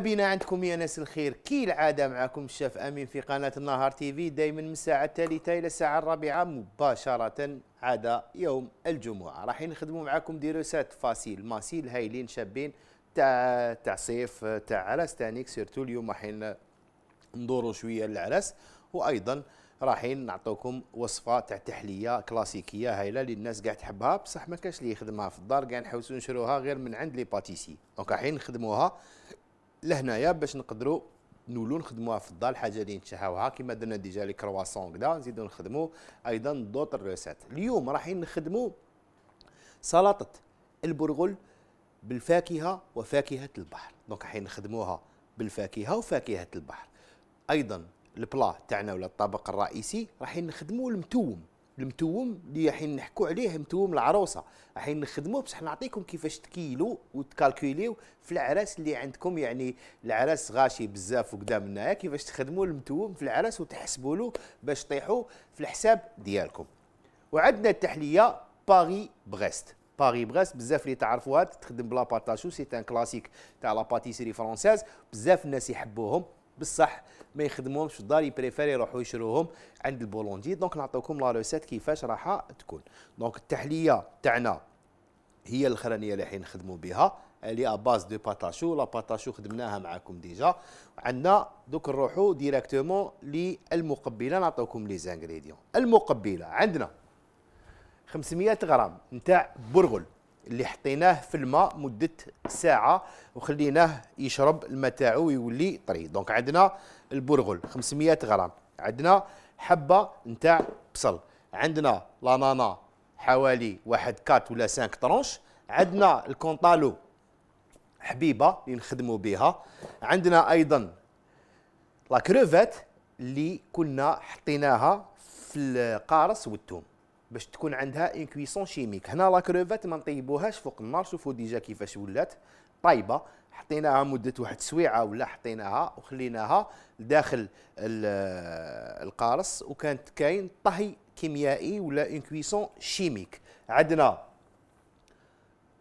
بنا عندكم يا ناس الخير كي العاده معكم الشاف امين في قناه النهار تي في دائما من الساعه الثالثه الى الساعه الرابعه مباشره عدا يوم الجمعه راح نخدموا معكم دروسات فاسيل ماسيل هايلين شابين تاع تاع صيف تاع عرس تانيك سيرتو اليوم رايحين ندوروا شويه للعرس وايضا رايحين نعطوكم وصفه تاع تحليه كلاسيكيه هايله للناس الناس قاع تحبها بصح ما كاش اللي يخدمها في الدار قاع نحوسوا نشروها غير من عند لي باتيسي دونك رايحين نخدموها لهنايا باش نقدروا نولوا نخدموها في الدار الحاجه اللي نتشهاوها كما درنا ديجا لي كرواسون كدا نزيدوا نخدموا ايضا دوط روسات اليوم رايحين نخدموا سلطه البرغل بالفاكهه وفاكهه البحر دونك رايحين نخدموها بالفاكهه وفاكهه البحر ايضا البلا تاعنا ولا الطبق الرئيسي رايحين نخدموا المتوم المتوم اللي حين نحكوا عليه متوم العروسه حين نخدموه بصح نعطيكم كيفاش تكيلو وتكالكوليو في العراس اللي عندكم يعني العراس غاشي بزاف وقدامنا كيفاش تخدموا المتوم في العراس وتحسبوا له باش طيحوا في الحساب ديالكم وعندنا التحليه باري بريست باري بغاس بزاف اللي تعرفوها تخدم بلا باتاشو سي ان كلاسيك تاع لا باتيسيري فرونساز بزاف الناس يحبوهم بصح ما يخدموهمش في الدار يبريفير يروحوا يشروهم عند البولوندي دونك نعطيكم لا روسيت كيفاش راح تكون دونك التحليه تاعنا هي الاخرانيه اللي حين نخدموا بها اللي ا باز دو باتاشو لا باتاشو خدمناها معاكم ديجا عندنا دوك نروحوا ديريكتومون للمقبله نعطيكم لي زانغريديون المقبله عندنا 500 غرام نتاع برغل اللي حطيناه في الماء مده ساعه وخليناه يشرب الماء تاعو ويولي طري دونك عندنا البرغل 500 غرام عندنا حبه نتاع بصل عندنا لانانا حوالي واحد كات ولا 5 طرونش عندنا الكونطالو حبيبه اللي نخدموا بها عندنا ايضا لا كروفيت اللي كنا حطيناها في القارص والثوم باش تكون عندها ان كويسون شيميك هنا لا كروفيت ما نطيبوهاش فوق النار شوفوا ديجا كيفاش ولات طايبه حطيناها مده واحد سويعه ولا حطيناها وخليناها داخل القارص وكانت كاين طهي كيميائي ولا اون كويسون شيميك عندنا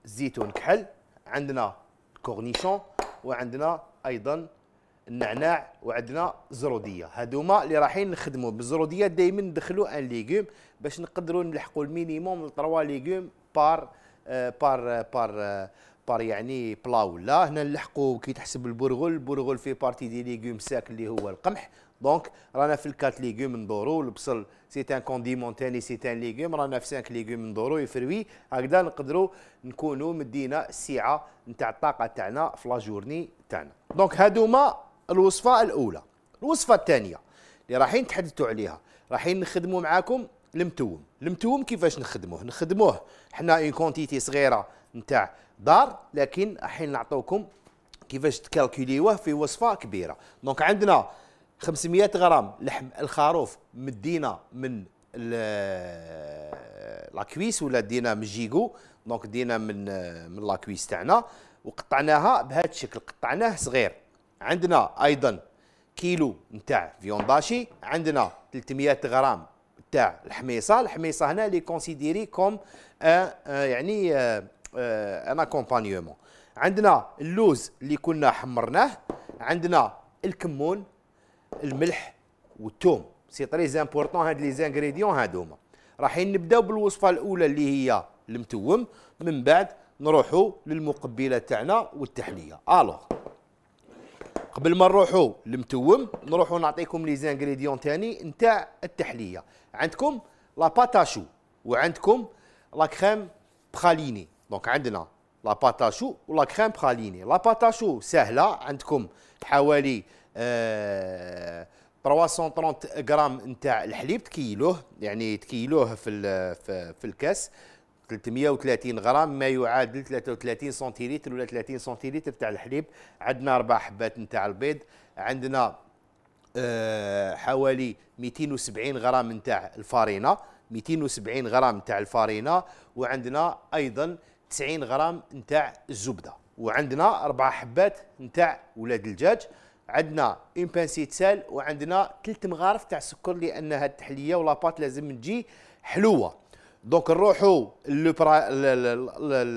الزيتون كحل عندنا الكورنيشون وعندنا ايضا النعناع وعندنا زروديه هادوما اللي رايحين نخدموا بالزروديه دائما ندخلوا ان ليغوم باش نقدروا نلحقوا المينيموم 3 ليغوم بار بار بار بار يعني بلا ولا هنا نلحقوا كي تحسب البرغل البرغل فيه بارتي دي ليغوم ساك اللي هو القمح دونك رانا في الكات ليغوم ندورو البصل سي ان كونديمون تاني سي ان ليغوم رانا في سانك ليغوم ندورو يفروي هكذا نقدروا نكونوا مدينا السعه نتاع الطاقه تاعنا في لا جورني تاعنا دونك هادوما الوصفه الاولى الوصفه الثانيه اللي رايحين نتحدثوا عليها رايحين نخدموا معاكم المتوم المتوم كيفاش نخدموه نخدموه حنا اون كونتيتي صغيره نتاع دار لكن الحين نعطوكم كيفاش تكالكوليوه في وصفه كبيره دونك عندنا 500 غرام لحم الخروف مدينا من لاكويس ولا دينا من جيكو دونك دينا من من لاكويس تاعنا وقطعناها بهذا الشكل قطعناه صغير عندنا ايضا كيلو نتاع فيونداشي عندنا 300 غرام تاع الحميصه الحميصه هنا لي كونسيديري كوم يعني euh, ان آه، اكونبانيومون عندنا اللوز اللي كنا حمرناه عندنا الكمون الملح والثوم سي تري زامبورطون هاد لي زانغريديون هادوما راحين نبداو بالوصفه الاولى اللي هي المتوم من بعد نروحوا للمقبله تاعنا والتحليه الوغ قبل ما نروحوا للمتوم نروحوا نعطيكم لي زانغريديون تاني نتاع التحليه عندكم لا باتاشو وعندكم لا كريم براليني دونك عندنا لا باتاشو ولا كريم براليني لا باتاشو سهله عندكم حوالي آه 330 غرام نتاع الحليب تكيلوه يعني تكيلوه في في, في الكاس 330 غرام ما يعادل 33 سنتيلتر ولا 30 سنتيلتر تاع الحليب عندنا اربع حبات نتاع البيض عندنا آه، حوالي 270 غرام نتاع الفارينه 270 غرام نتاع الفارينه وعندنا ايضا 90 غرام نتاع الزبده وعندنا اربع حبات نتاع ولاد الدجاج عندنا اون بانسيت سال وعندنا ثلاث مغارف تاع السكر لان هاد التحليه ولاباط لازم تجي حلوه دونك نروحوا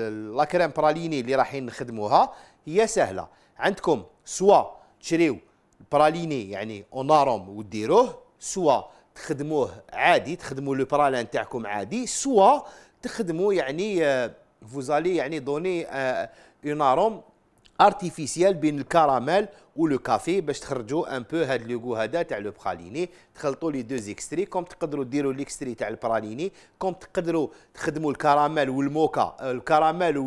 لا كريم براليني اللي رايحين نخدموها هي سهله عندكم سوا تشريو البراليني يعني اوناروم وديروه سوا تخدموه عادي تخدموا لو برالان تاعكم عادي سوا تخدموا يعني آه، vous allez يعني دوني اون اروم ارتيفيسيال بين الكراميل ولو كافي باش تخرجوا ان بو هاد لوغو هذا تاع لو براليني تخلطوا لي دوز اكستري كوم تقدروا ديروا ليكستري تاع البراليني كوم تقدروا تخدموا الكراميل والموكا الكراميل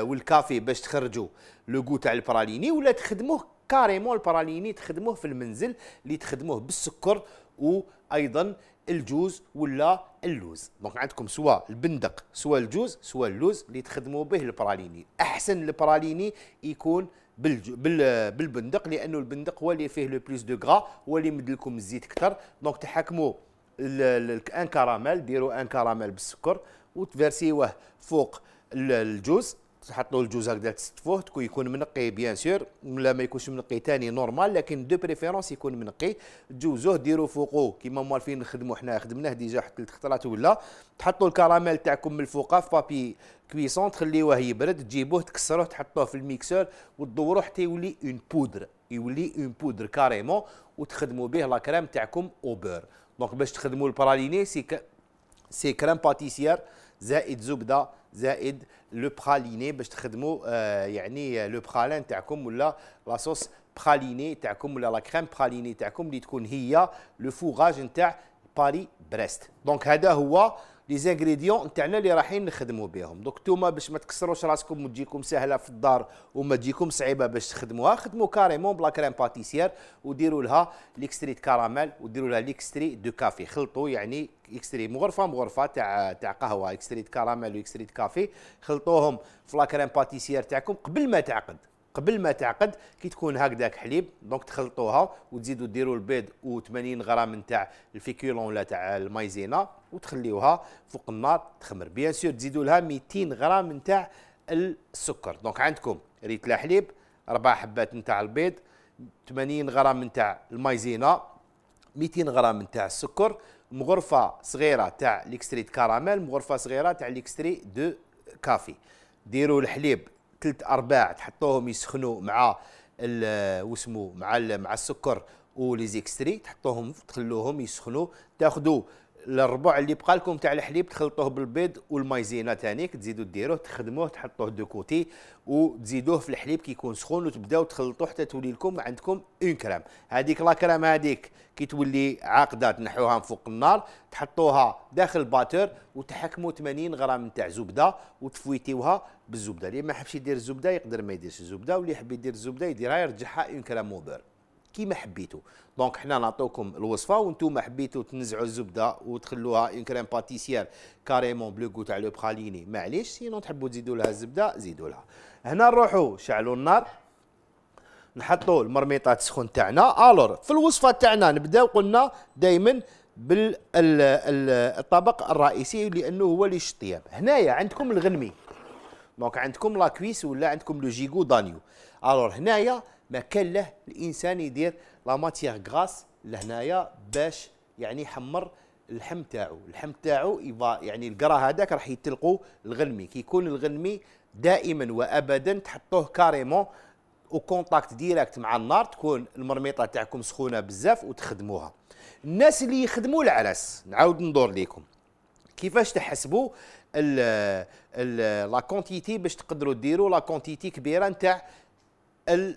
والكافي باش تخرجوا لوغو تاع البراليني ولا تخدموه كاريمون البراليني تخدموه في المنزل اللي تخدموه بالسكر وايضا الجوز ولا اللوز دونك عندكم سوا البندق سوا الجوز سوا اللوز اللي تخدموا به البراليني احسن البراليني يكون بال... بالبندق لانه البندق هو اللي فيه لو بلوس دو غرا هو اللي يمد لكم الزيت اكثر دونك تحكموا ان كراميل ديروا ان كراميل بالسكر وتفرسيوه فوق الجوز تحط له الجوز هكذا تستفوه يكون منقي بيان سور لا ما يكونش منقي ثاني نورمال لكن دو بريفيرونس يكون منقي تجوزوه ديروا فوقه كيما موالفين نخدموا حنا خدمناه ديجا حتى ثلاث خطرات ولا تحطوا الكراميل تاعكم من الفوق في بابي كويسون تخليوه يبرد تجيبوه تكسروه تحطوه في الميكسور وتدوروه حتى يولي اون بودر يولي اون بودر كاريمون وتخدموا به لا كريم تاعكم او بور دونك باش تخدموا البراليني سي سي كريم باتيسيير زائد زبده زائد لو براليني باش تخدموا آه يعني لو برالين تاعكم ولا لاصوص براليني تاعكم ولا لا كريم براليني تاعكم اللي تكون هي لو فوغاج نتاع باري بريست دونك هذا هو لي زانغريديون تاعنا اللي رايحين نخدموا بهم دوك نتوما باش ما تكسروش راسكم وتجيكم سهله في الدار وما تجيكم صعيبه باش تخدموها خدموا كاريمون بلا كريم باتيسير وديروا لها ليكستري كراميل وديروا لها ليكستري دو كافي خلطوا يعني اكستري مغرفه مغرفه تاع تاع قهوه اكستري كراميل واكستري كافي خلطوهم في لا كريم باتيسير تاعكم قبل ما تعقد قبل ما تعقد كي تكون هكذاك حليب دونك تخلطوها وتزيدوا ديروا البيض و80 غرام نتاع الفيكولون ولا تاع المايزينا وتخليوها فوق النار تخمر بيان سور تزيدوا لها 200 غرام نتاع السكر دونك عندكم لا حليب اربع حبات نتاع البيض 80 غرام نتاع المايزينا 200 غرام نتاع السكر مغرفه صغيره تاع ليكستري كراميل مغرفه صغيره تاع ليكستري دو كافي ديروا الحليب ثلاث ارباع تحطوهم يسخنوا مع آه، واسمو مع مع السكر وليزيكستري تحطوهم تخلوهم يسخنوا تاخذوا الربع اللي بقى لكم تاع الحليب تخلطوه بالبيض والمايزينا تانيك تزيدوا ديروه تخدموه تحطوه دو كوتي وتزيدوه في الحليب كيكون سخون وتبداو تخلطوه حتى تولي لكم عندكم اون كريم هذيك لا كريم هذيك كي تولي عاقده تنحوها من فوق النار تحطوها داخل الباتور وتحكموا 80 غرام تاع زبده وتفويتيوها بالزبده اللي ما حبش يدير الزبده يقدر ما يديرش الزبده واللي يحب يدير الزبده يديرها يرجعها اون كريم موبر كيما حبيتوا دونك حنا نعطيوكم الوصفه وانتم حبيتوا تنزعوا الزبده وتخلوها اون كريم باتيسيير كاريمون بلو كو تاع لو براليني معليش سينو تحبوا تزيدوا لها الزبده زيدوا لها هنا نروحوا شعلوا النار نحطوا المرميطات تسخن تاعنا الور في الوصفه تاعنا نبداو قلنا دائما بالطبق الرئيسي لانه هو اللي الشطيام هنايا عندكم الغنمي دونك عندكم لاكويس ولا عندكم لو جيغو دانيو الور هنايا ما كان له الانسان يدير لا ماتيغ غراس لهنايا باش يعني يحمر اللحم تاعو اللحم تاعو يعني القرا هذاك راح يتلقوا الغلمي كيكون الغلمي دائما وابدا تحطوه كاريمون او كونتاكت ديريكت مع النار تكون المرميطه تاعكم سخونه بزاف وتخدموها الناس اللي يخدموا العرس نعاود ندور ليكم كيفاش تحسبوا لا كونتيتي باش تقدروا ديروا لا كونتيتي كبيره نتاع آه،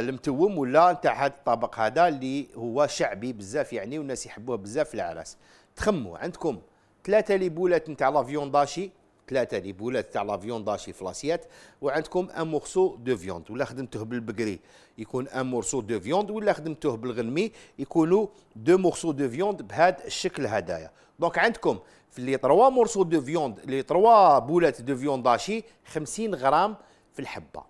المتوم ولا نتاع هذا الطبق هذا اللي هو شعبي بزاف يعني والناس يحبوه بزاف في العراس تخموا عندكم ثلاثه لي بولات نتاع لافيون داشي ثلاثه لي بولات تاع لافيون داشي لاسيات وعندكم ان مورسو دو فيوند ولا خدمته بالبقري يكون ان مورسو دو فيوند ولا خدمته بالغنمي يكونوا دو مورسو دو فيوند بهذا الشكل هدايا دونك عندكم في لي تروا مورسو دو فيوند لي تروا بولات دو فيوند داشي 50 غرام في الحبه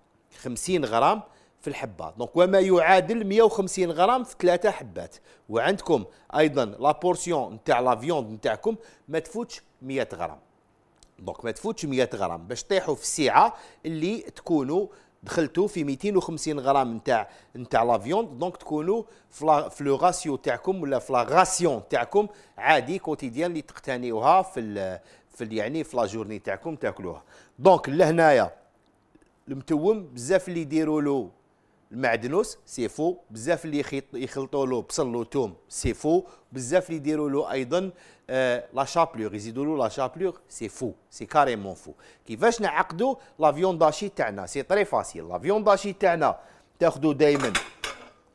50 غرام في الحبه دونك وما يعادل 150 غرام في ثلاثه حبات وعندكم ايضا لا بورسيون نتاع لا فيوند نتاعكم ما تفوتش 100 غرام دونك ما تفوتش 100 غرام باش تطيحوا في الساعه اللي تكونوا دخلتوا في 250 غرام نتاع نتاع لا فيوند دونك تكونوا في لو غاسيو تاعكم ولا في لا غاسيون تاعكم عادي كوتيديان اللي تقتنيوها في الـ في الـ يعني في لا جورني تاعكم تاكلوها دونك لهنايا المتوم بزاف اللي يديروا له المعدنوس سيفو بزاف اللي يخلطوا له بصل وثوم سيفو بزاف اللي يديروا له ايضا آه لا شابلور يزيدوا له لا شابلور سي فو سي كاريمون فو كيفاش نعقدوا لا فيون داشي تاعنا سي تري فاسيل لا فيون داشي تاعنا تاخذوا دائما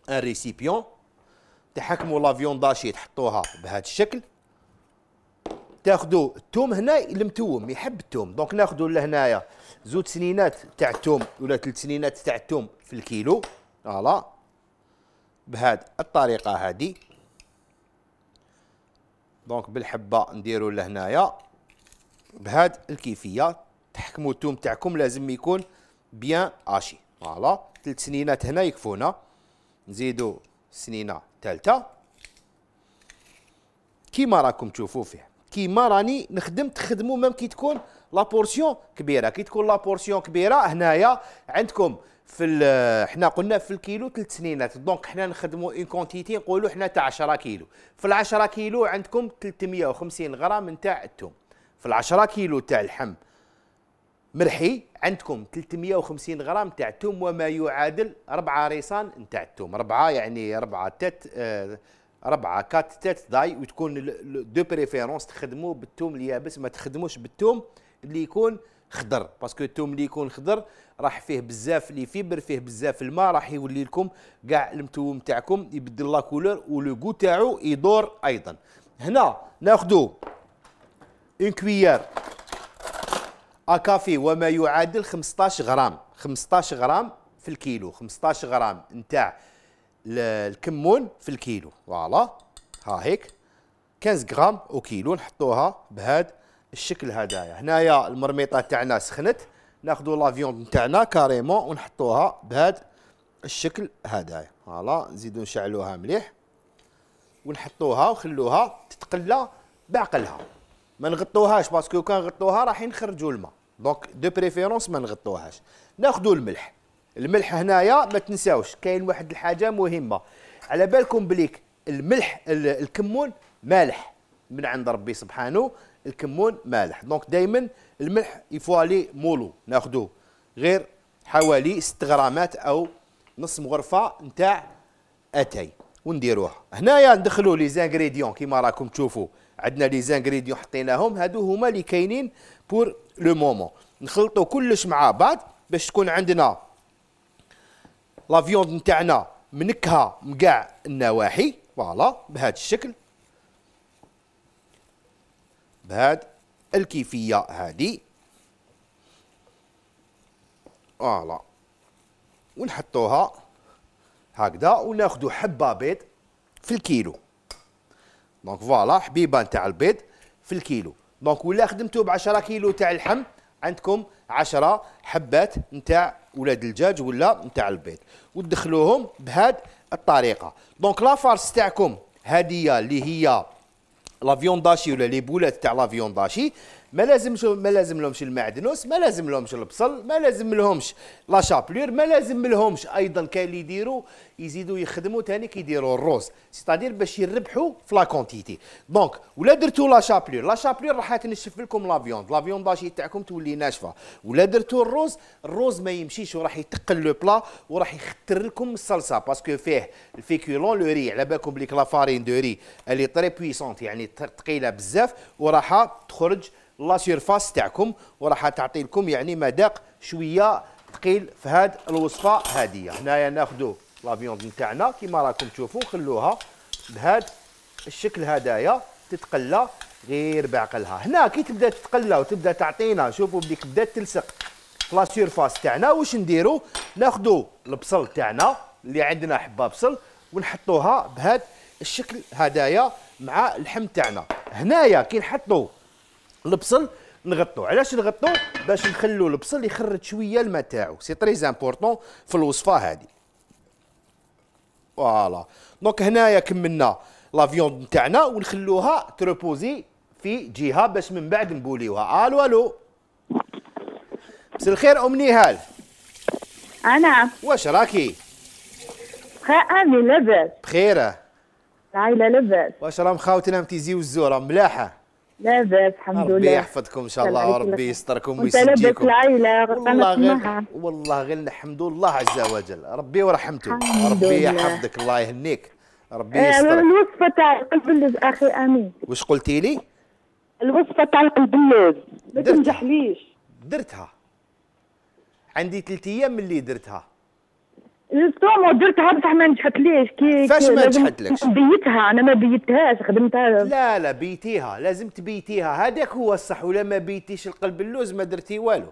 ان ريسيبيون تحكموا لا فيون داشي تحطوها بهذا الشكل تاخذوا الثوم هنا المتوم يحب الثوم دونك ناخذوا لهنايا زوج سنينات تاع الثوم ولا ثلاث سنينات تاع الثوم في الكيلو فوالا بهاد الطريقه هادي دونك بالحبه نديروا لهنايا بهاد الكيفيه تحكموا الثوم تاعكم لازم يكون بيان اشي فوالا ثلاث سنينات هنا يكفونا نزيدوا سنينه ثالثه كيما راكم تشوفوا فيه كيما راني نخدم تخدموا مام كي تكون لابورسيون كبيره كي تكون لابورسيون كبيره هنايا عندكم في حنا قلنا في الكيلو ثلاث سنينات دونك حنا نخدموا اون كونتيتي نقولوا حنا تاع 10 كيلو في ال 10 كيلو عندكم 350 غرام نتاع الثوم في ال 10 كيلو تاع اللحم مرحي عندكم 350 غرام تاع الثوم وما يعادل 4 ريصان نتاع الثوم 4 يعني 4 تات آه ربعه كات تات داي وتكون دو بريفيرونس تخدموا بالثوم اليابس ما تخدموش بالثوم اللي يكون خضر باسكو الثوم اللي يكون خضر راح فيه بزاف لي فيبر فيه بزاف الماء راح يولي لكم كاع المتوم تاعكم يبدل لا كولور ولو تاعو يدور ايضا هنا ناخذوا اون كويار اكافي وما يعادل 15 غرام 15 غرام في الكيلو 15 غرام نتاع الكمون في الكيلو فوالا ها هيك 15 غرام او كيلو نحطوها بهذا الشكل هذايا هنايا المرميطه تاعنا سخنت ناخذوا لافيون تاعنا كاريمون ونحطوها بهذا الشكل هذايا فوالا نزيدو نشعلوها مليح ونحطوها وخلوها تتقلى بعقلها ما نغطوهاش باسكو كان غطوها راح نخرجوا الماء دونك دو بريفيرونس ما نغطوهاش ناخذوا الملح الملح هنايا ما تنساوش كاين واحد الحاجه مهمه على بالكم بليك الملح الكمون مالح من عند ربي سبحانه الكمون مالح دونك دائما الملح يفوالي مولو ناخذوه غير حوالي 6 غرامات او نص مغرفه نتاع اتاي ونديروها هنايا ندخلوا لي زانغريديون كيما راكم تشوفوا عندنا لي زانغريديون حطيناهم هادو هما اللي كاينين بور لو مومون نخلطوا كلش مع بعض باش تكون عندنا لا فيوند نتاعنا منكها من كاع النواحي فوالا بهذا الشكل بهاد الكيفيه هادي فوالا ونحطوها هكذا وناخذ حبه بيض في الكيلو دونك فوالا حبيبه نتاع البيض في الكيلو دونك ولا خدمتو ب 10 كيلو تاع اللحم عندكم 10 حبات نتاع ولاد الدجاج ولا نتاع البيض وتدخلوهم بهاد الطريقه دونك لا فارس تاعكم هديه اللي هي لا فيونداشي ولا لي بولات تاع لا فيونداشي ما لازمش ما لازم لهمش المعدنوس ما لازم لهمش البصل ما لازم لهمش لا شابلور ما لازم لهمش ايضا كاين اللي يديروا يزيدوا يخدموا ثاني كيديروا الروز سيتادير باش يربحوا في لا كونتيتي دونك ولا درتوا لا شابلور لا شابلور راح تنشف لكم لا فيوند لا فيونداجي تاعكم تولي ناشفه ولا درتوا الروز الروز ما يمشيش وراح يتقل لو بلا وراح يختر لكم الصلصه باسكو فيه الفيكولون لو ري على بالكم بليك لا فارين دو ري اللي طري بويسونت يعني ثقيله بزاف وراح تخرج لا سيرفاس تاعكم وراح تعطي لكم يعني مذاق شويه ثقيل في هاد الوصفه هاديه هنايا ناخذوا لافيوند نتاعنا كيما راكم تشوفوا نخلوها بهذا الشكل هدايا تتقلى غير بعقلها هنا كي تبدا تتقلى وتبدا تعطينا شوفوا بديك بدات تلصق في لا سيرفاس تاعنا واش نديروا ناخذوا البصل تاعنا اللي عندنا حبه بصل ونحطوها بهذا الشكل هدايا مع اللحم تاعنا هنايا كي نحطوا البصل نغطو علاش نغطو باش نخلو البصل يخرج شويه الماء تاعو سي تري امبورطون في الوصفه هذه فوالا دونك هنايا كملنا لا فيوند نتاعنا ونخلوها تروبوزي في جهه باش من بعد نبوليوها الو الو مساء الخير ام نهال انا واش راكي خامي لاباس بخيره العائله لاباس واش راهم خاوتنا متيزي والزوره ملاحه لا باس الحمد لله ربي يحفظكم ان شاء الله وربي يستركم ويسجيكم والله غير والله غير الحمد لله عز وجل ربي ورحمته ربي يحفظك الله يهنيك ربي آه، يسترك الوصفه تاع قلب اللوز اخي امين واش قلتي لي الوصفه تاع القلب اللوز ما تنجحليش درتها عندي ثلاث ايام اللي درتها توما درتها بصح ما نجحت ليش كي فاش ما نجحت بيتها انا ما بيتهاش خدمتها لا لا بيتيها لازم تبيتيها هذاك هو الصح ولا ما بيتيش القلب اللوز ما درتي والو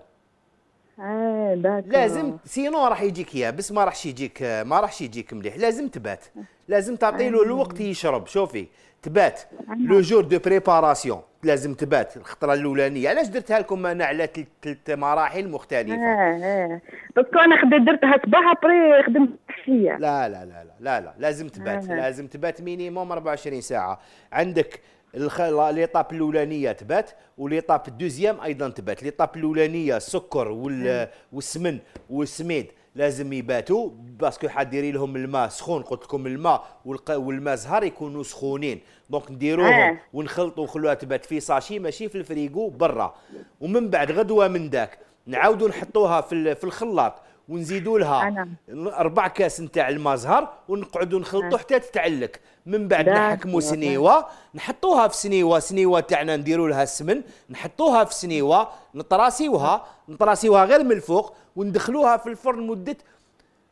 آه باكو. لازم سينو راح يجيك يابس ما راحش يجيك ما راحش يجيك مليح لازم تبات لازم تعطي له آه. الوقت يشرب شوفي تبات لو جور دو بريباراسيون لازم تبات الخطره الاولانيه علاش درتها لكم انا على ثلاث مراحل مختلفه اه اه باسكو انا درتها صباح ابري خدمت لا لا لا لا لا لا لازم تبات آه. لازم تبات مينيموم 24 ساعه عندك ليطاب الاولانيه تبات وليطاب الدوزيام ايضا تبات ليطاب الاولانيه السكر آه. والسمن والسميد لازم يباتوا باسكو حديري لهم الماء سخون قلت لكم الماء والماء زهر يكونوا سخونين دونك نديروهم آه. ونخلطوا وخلوها تبات في ساشي ماشي في الفريغو برا ومن بعد غدوه من داك نعاودوا نحطوها في في الخلاط ونزيدوا لها اربع كاس نتاع المزهر ونقعدوا نخلطوا حتى تتعلك من بعد نحكموا سنيوه نحطوها في سنيوه سنيوه تاعنا نديروا لها السمن نحطوها في سنيوه نطراسيوها نطراسيوها غير من الفوق وندخلوها في الفرن مده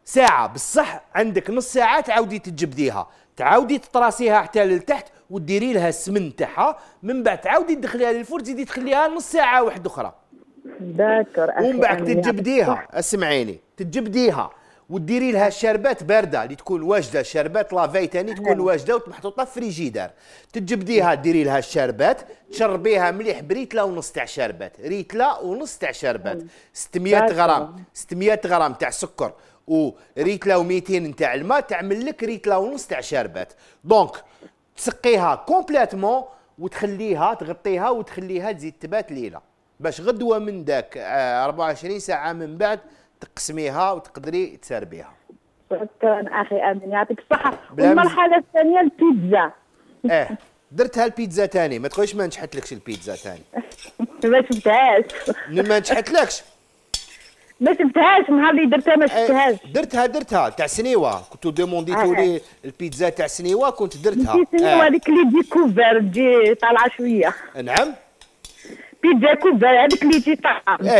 ساعة بصح عندك نص ساعة تعاودي تجبديها تعاودي تطراسيها حتى للتحت وديري لها السمن تاعها من بعد تعاودي تدخليها للفرن تزيدي تخليها نص ساعة واحدة أخرى بتذكر ومن بعد تجبديها اسمعيني تجبديها وديري لها شربات بارده اللي تكون واجده شربات لافاي ثاني تكون نعم. واجده ومحطوطه في فريجيدار تجبديها ديري لها الشربات تشربيها مليح بريتلا ونص تاع شربات ريتلا ونص تاع شربات 600 نعم. غرام 600 غرام تاع سكر وريتلا و200 نتاع الماء تعمل لك ريتلا ونص تاع شربات دونك تسقيها كومبليتمون وتخليها تغطيها وتخليها تزيد تبات ليله باش غدوه من ذاك 24 آه، ساعه من بعد تقسميها وتقدري تسربيها شكرا اخي امين يعطيك الصحه والمرحله الثانيه البيتزا اه درتها البيتزا ثاني ما تقوليش ما نجحتلكش البيتزا ثاني. ما شفتهاش ما نجحتلكش ما شفتهاش نهار اللي درتها ما إيه، شفتهاش درتها درتها تاع سنيوه كنت ديمونديتو آه. لي البيتزا تاع سنيوه كنت درتها سنيوه آه. هذيك اللي ديكوفر تجي طالعه شويه نعم بيتزا كوبا هذيك اللي تجي طالعه اه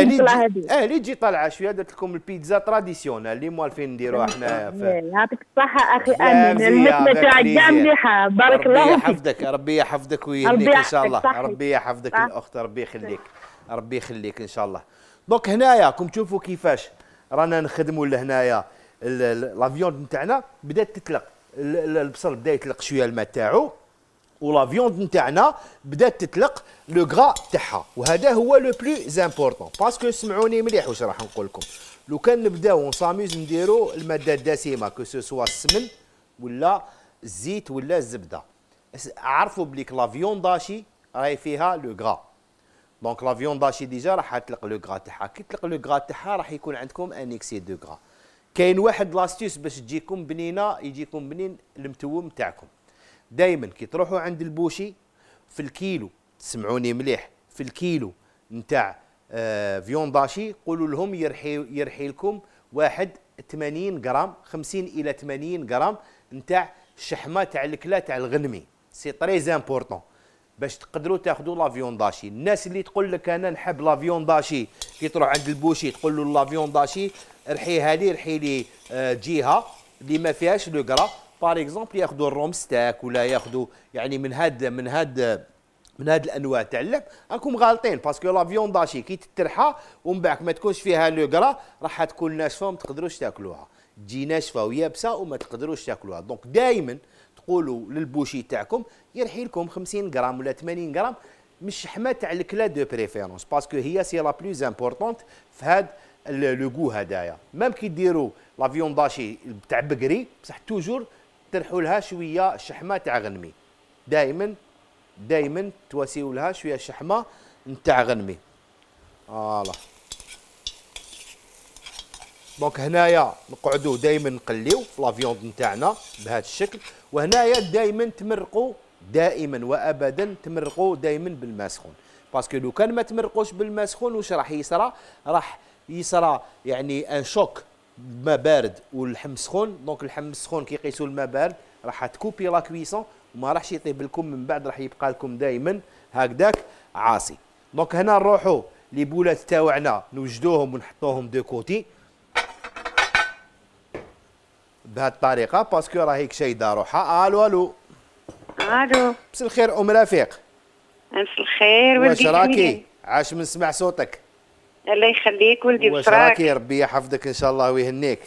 اللي تجي آه، طالعه شويه درت لكم البيتزا تراديسيونال اللي موالفين نديروها حنايا يعطيك الصحه اخي امين المثله تاعك كاع مليحه بارك الله فيك ربي يحفظك ربي يحفظك ويهنيك ان شاء الله ربي يحفظك الاخت ربي يخليك ربي يخليك ان شاء الله دونك هنايا كم تشوفوا كيفاش رانا نخدموا لهنايا لافيون نتاعنا بدات تتلق البصل بدا يطلق شويه الماء تاعو ولا فيوند نتاعنا بدات تتلق لو غرا تاعها وهذا هو لو بلو امبورطون باسكو سمعوني مليح واش راح نقول لكم لو كان نبداو نصاميز نديرو الماده الدسمه كو سوا السمن ولا الزيت ولا الزبده عرفوا بليك لا داشي راهي فيها لو غرا دونك لا داشي ديجا راح تلق لو غرا تاعها كي تلق لو غرا تاعها راح يكون عندكم ان اكسي دو غرا كاين واحد لاستيس باش تجيكم بنينه يجيكم بنين المتوم تاعكم دائما كي تروحوا عند البوشي في الكيلو تسمعوني مليح في الكيلو نتاع آه فيون داشي قولوا لهم يرحي يرحي لكم واحد 80 غرام 50 الى 80 غرام نتاع الشحمه تاع الكلا تاع الغنمي سي تري امبورطون باش تقدروا تاخذوا لافيون داشي الناس اللي تقول لك انا نحب لافيون داشي كي تروح عند البوشي تقول له لافيون داشي رحيها لي رحي لي آه، جهه اللي ما فيهاش لو غرا بار اكزومبل ياخذوا الروم ستاك ولا ياخذوا يعني من هاد من هاد من هاد الانواع تاع اللحم راكم غالطين باسكو لا فيون داشي كي تترحى ومن بعد ما تكونش فيها لو غرا راح تكون ناشفه وما تقدروش تاكلوها تجي ناشفه ويابسه وما تقدروش تاكلوها دونك دائما تقولوا للبوشي تاعكم يرحي لكم 50 غرام ولا 80 غرام من الشحمه تاع الكلا دو بريفيرونس باسكو هي سي لا بلوز امبورطونت في هاد لو غو هدايا ميم كي ديروا لا فيون داشي تاع بقري بصح توجور ترحوا لها شويه شحمه تاع غنمي دائما دائما تواسيو لها شويه شحمه نتاع غنمي فوالا دونك هنايا نقعدو دائما نقليو لافيوند نتاعنا بهذا الشكل وهنايا دائما تمرقوا دائما وابدا تمرقوا دائما بالماء سخون باسكو لو كان ما تمرقوش بالماء سخون واش راح يصرى راح يصرى يعني ان شوك ما بارد واللحم سخون دونك اللحم السخون كيقيسوا الماء بارد راح تكوبي لا كويسون وما راحش يطيب لكم من بعد راح يبقى لكم دائما هكذاك عاصي دونك هنا نروحوا لبولات تاوعنا نوجدوهم ونحطوهم دو كوتي بهذه الطريقه باسكو راهيك شايده روحها الو الو الو مساء الخير ام رفيق مساء الخير واش راكي عاش من سمع صوتك الله يخليك ولدي بصراحه يا ربي يحفظك ان شاء الله ويهنيك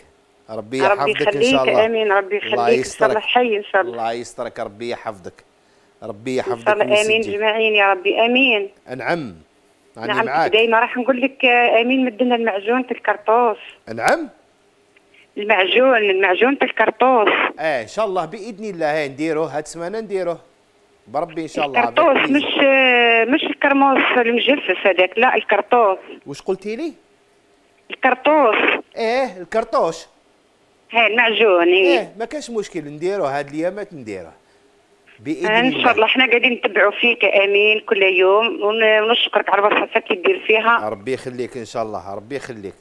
ربي يحفظك ان شاء الله امين ربي يخليك الله يسترك حي ان شاء الله الله يسترك ربي يحفظك ربي يحفظك ان شاء الله امين جماعين يا ربي امين نعم أنا نعم معاك. دايما راح نقول لك آه، امين مدنا المعجون الكرطوس نعم المعجون المعجون الكرطوس ايه ان شاء الله باذن الله نديروه هاد السمانه نديروه بربي ان شاء الله الكرطوس مش مش الكرموس المجفف هذاك لا الكرطوس واش قلتي لي الكرطوس ايه الكرطوش ايه المعجون ايه, ما كاش مشكل نديروه هاد الايامات نديروه باذن الله ان شاء الله حنا قاعدين نتبعوا فيك امين كل يوم ونشكرك على الوصفات اللي دير فيها ربي يخليك ان شاء الله ربي يخليك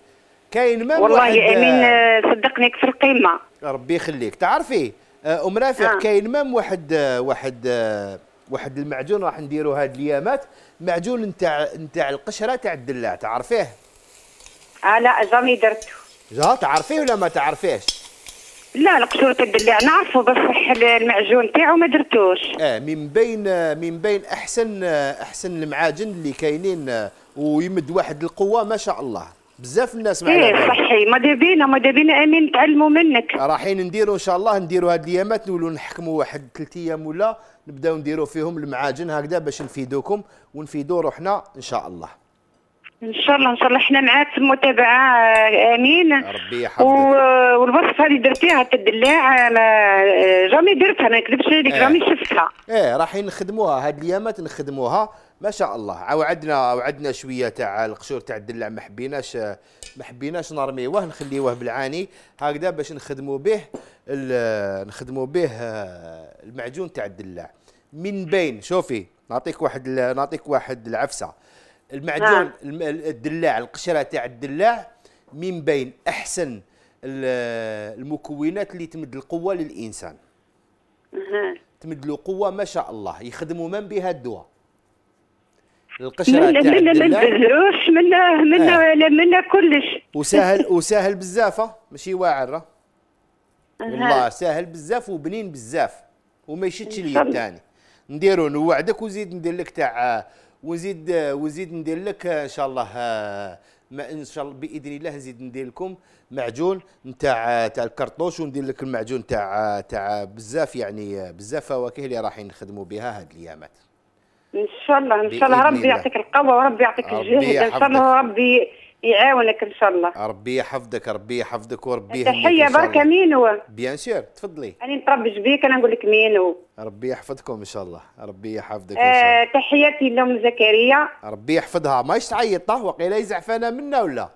كاين ما والله امين صدقني في قيمه ربي يخليك تعرفي ومرافق آه. نعم. كاين مام واحد آه، واحد آه، واحد المعجون راح نديرو هاد الايامات معجون نتاع نتاع القشره تاع الدلاع تعرفيه؟ آه لا جامي درته جا تعرفيه ولا ما تعرفيهش؟ لا تاع الدلاع نعرفه بصح المعجون تاعو ما درتوش اه من بين آه، من بين احسن احسن المعاجن اللي كاينين ويمد واحد القوه ما شاء الله بزاف الناس معنا ايه صحي ماذا بينا ماذا بينا امين نتعلموا منك رايحين نديروا ان شاء الله نديروا هاد الايامات نولوا نحكموا واحد ثلاث ايام ولا نبداو نديروا فيهم المعاجن هكذا باش نفيدوكم ونفيدوا روحنا ان شاء الله ان شاء الله ان شاء الله احنا معاك في المتابعه امين ربي يحفظك والوصفه اللي درتيها الدلاع انا جامي آه، درتها ما نكذبش عليك جامي إيه. شفتها ايه رايحين نخدموها هاد الايامات نخدموها ما شاء الله عودنا عودنا شويه تاع القشور تاع الدلع ما حبيناش ما حبيناش نرميوه نخليوه بالعاني هكذا باش نخدموا به نخدموا به آه، المعجون تاع الدلع من بين شوفي نعطيك واحد نعطيك واحد العفسه المعجون نعم. الدلاع القشره تاع الدلاع من بين احسن المكونات اللي تمد القوه للانسان تمد له قوه ما شاء الله يخدموا من بها الدواء القشره من تاع من من البذوش من آه. من من كلش وسهل وسهل بزاف ماشي واعر والله سهل بزاف وبنين بزاف وما يشدش اليد ثاني نديرو نوعدك وزيد ندير لك تاع وزيد وزيد ندير لك آه، ان شاء الله آه، ما ان شاء الله باذن الله نزيد ندير لكم معجون نتاع تاع الكرطوش وندير لك المعجون تاع تاع بزاف يعني بزاف فواكه اللي رايحين نخدموا بها هاد الايامات ان شاء الله ان شاء الله ربي يعطيك القوه وربي يعطيك الجهد ان شاء الله ربي يعاونك ان شاء الله ربي يحفظك ربي يحفظك وربي تحيه بركه مينو بيان سير تفضلي انا نتربج بيك انا نقول لك مينو ربي يحفظكم ان شاء الله ربي يحفظك ان شاء آه، الله آه تحياتي لام زكريا ربي يحفظها ماش تعيط وقيلا يزعفانا منا ولا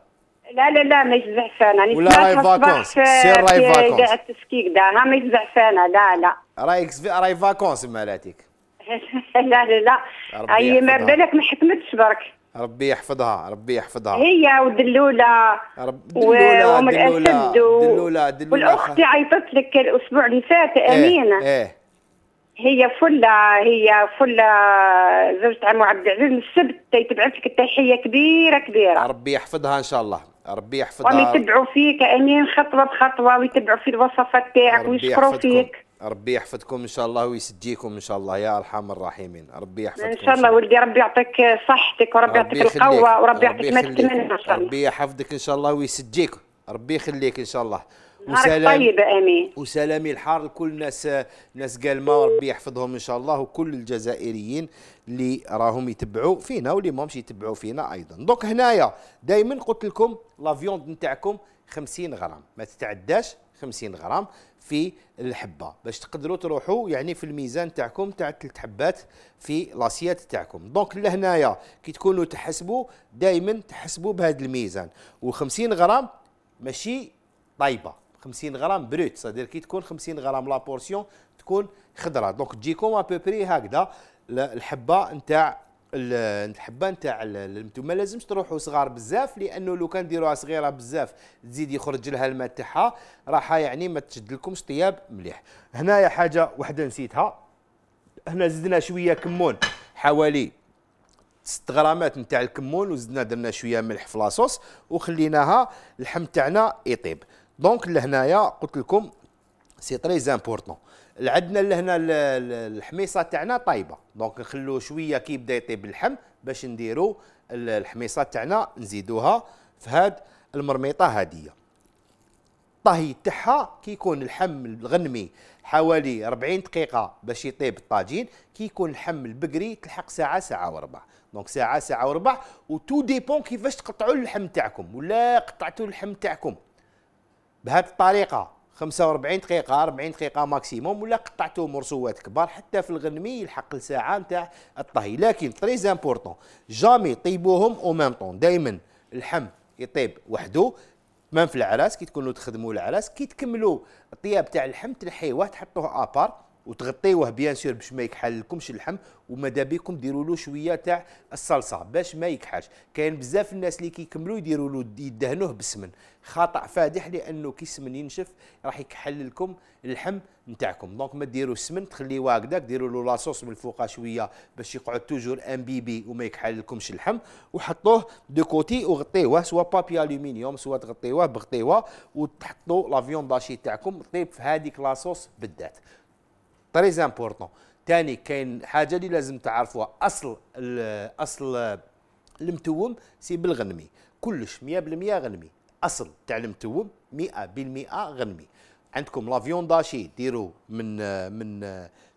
لا لا لا ما يجزعش انا ولا راي فاكونس سير راي فاكونس قاعد تسكيك دا ما يجزعش لا لا رايك راي فاكونس مالاتك لا لا لا هي ما بالك ما حكمتش برك ربي يحفظها ربي يحفظها هي ودلوله دلوله وام الاسد دلوله والاخت عيطت لك الاسبوع اللي فات إيه، امينه ايه, إيه. هي فلة هي فلة زوجة عمو عبد العزيز من السبت تبعث لك التحية كبيرة كبيرة ربي يحفظها إن شاء الله ربي يحفظها ويتبعوا فيك أمين خطوة بخطوة ويتبعوا في الوصفات تاعك ويشكروا فيك ربي يحفظكم ان شاء الله ويسجيكم ان شاء الله يا ارحم الراحمين ربي يحفظكم ان شاء الله ولدي ربي يعطيك صحتك وربي يعطيك القوه وربي يعطيك ما تتمنى ان شاء الله ربي يحفظك ان شاء الله ويسجيك ربي يخليك ان شاء الله وسلام طيب امين وسلامي الحار لكل ناس ناس ما وربي يحفظهم ان شاء الله وكل الجزائريين اللي راهم يتبعوا فينا واللي ماهمش يتبعوا فينا ايضا دونك هنايا دائما قلت لكم لافيوند نتاعكم 50 غرام ما تتعداش 50 غرام في الحبه باش تقدروا تروحوا يعني في الميزان تاعكم تاع ثلاث حبات في لاسيات تاعكم دونك لهنايا كي تكونوا تحسبوا دائما تحسبوا بهذا الميزان و50 غرام ماشي طايبه 50 غرام بروت صدير كي تكون 50 غرام لا بورسيون تكون خضره دونك تجيكم ابوبري هكذا الحبه نتاع الحبه نتاع انتم ما لازمش تروحوا صغار بزاف لانه لو كان ديروها صغيره بزاف تزيد يخرج لها الماء تاعها راح يعني ما تشد لكمش طياب مليح هنايا حاجه وحده نسيتها هنا زدنا شويه كمون حوالي 6 غرامات نتاع الكمون وزدنا درنا شويه ملح في لاصوص وخليناها اللحم تاعنا يطيب دونك لهنايا قلت لكم سي تري زامبورطون عندنا لهنا الحميصه تاعنا طايبه دونك نخلو شويه كي يبدا يطيب اللحم باش نديرو الحميصه تاعنا نزيدوها في هاد المرميطه هاديه الطهي تاعها كيكون اللحم الغنمي حوالي 40 دقيقه باش يطيب الطاجين كيكون اللحم البقري تلحق ساعه ساعه وربع دونك ساعه ساعه وربع وتو ديبون كيفاش تقطعوا اللحم تاعكم ولا قطعتوا اللحم تاعكم بهذه الطريقه 45 دقيقه 40 دقيقه ماكسيموم ولا قطعتو مرسوات كبار حتى في الغنمي يلحق لساعه نتاع الطهي لكن تري امبورطون جامي طيبوهم او ميم طون دائما اللحم يطيب وحده مام في العراس كي تكونوا تخدموا العراس كي تكملوا الطياب تاع اللحم تنحيوه تحطوه ابار وتغطيوه بيان سور باش ما يكحلكمش اللحم وماذا بكم ديروا له شويه تاع الصلصه باش ما يكحلش كاين بزاف الناس اللي كيكملوا يديروا له يدهنوه بالسمن خطا فادح لانه كي السمن ينشف راح يكحل لكم اللحم نتاعكم دونك ما ديروا السمن تخليوه هكذاك ديروا له لاصوص من الفوقه شويه باش يقعد توجور بي بيبي وما يكحل لكمش اللحم وحطوه دو كوتي وغطيوه سوا بابي الومنيوم سوا تغطيوه بغطيوه وتحطوا لافيون داشي تاعكم طيب في هذيك لاصوص بالذات طري زامبورتون ثاني كاين حاجه اللي لازم تعرفوها اصل اصل المتوم سي بالغنمي كلش 100% غنمي اصل تاع المتوم 100% غنمي عندكم لا فيون داشي ديروا من من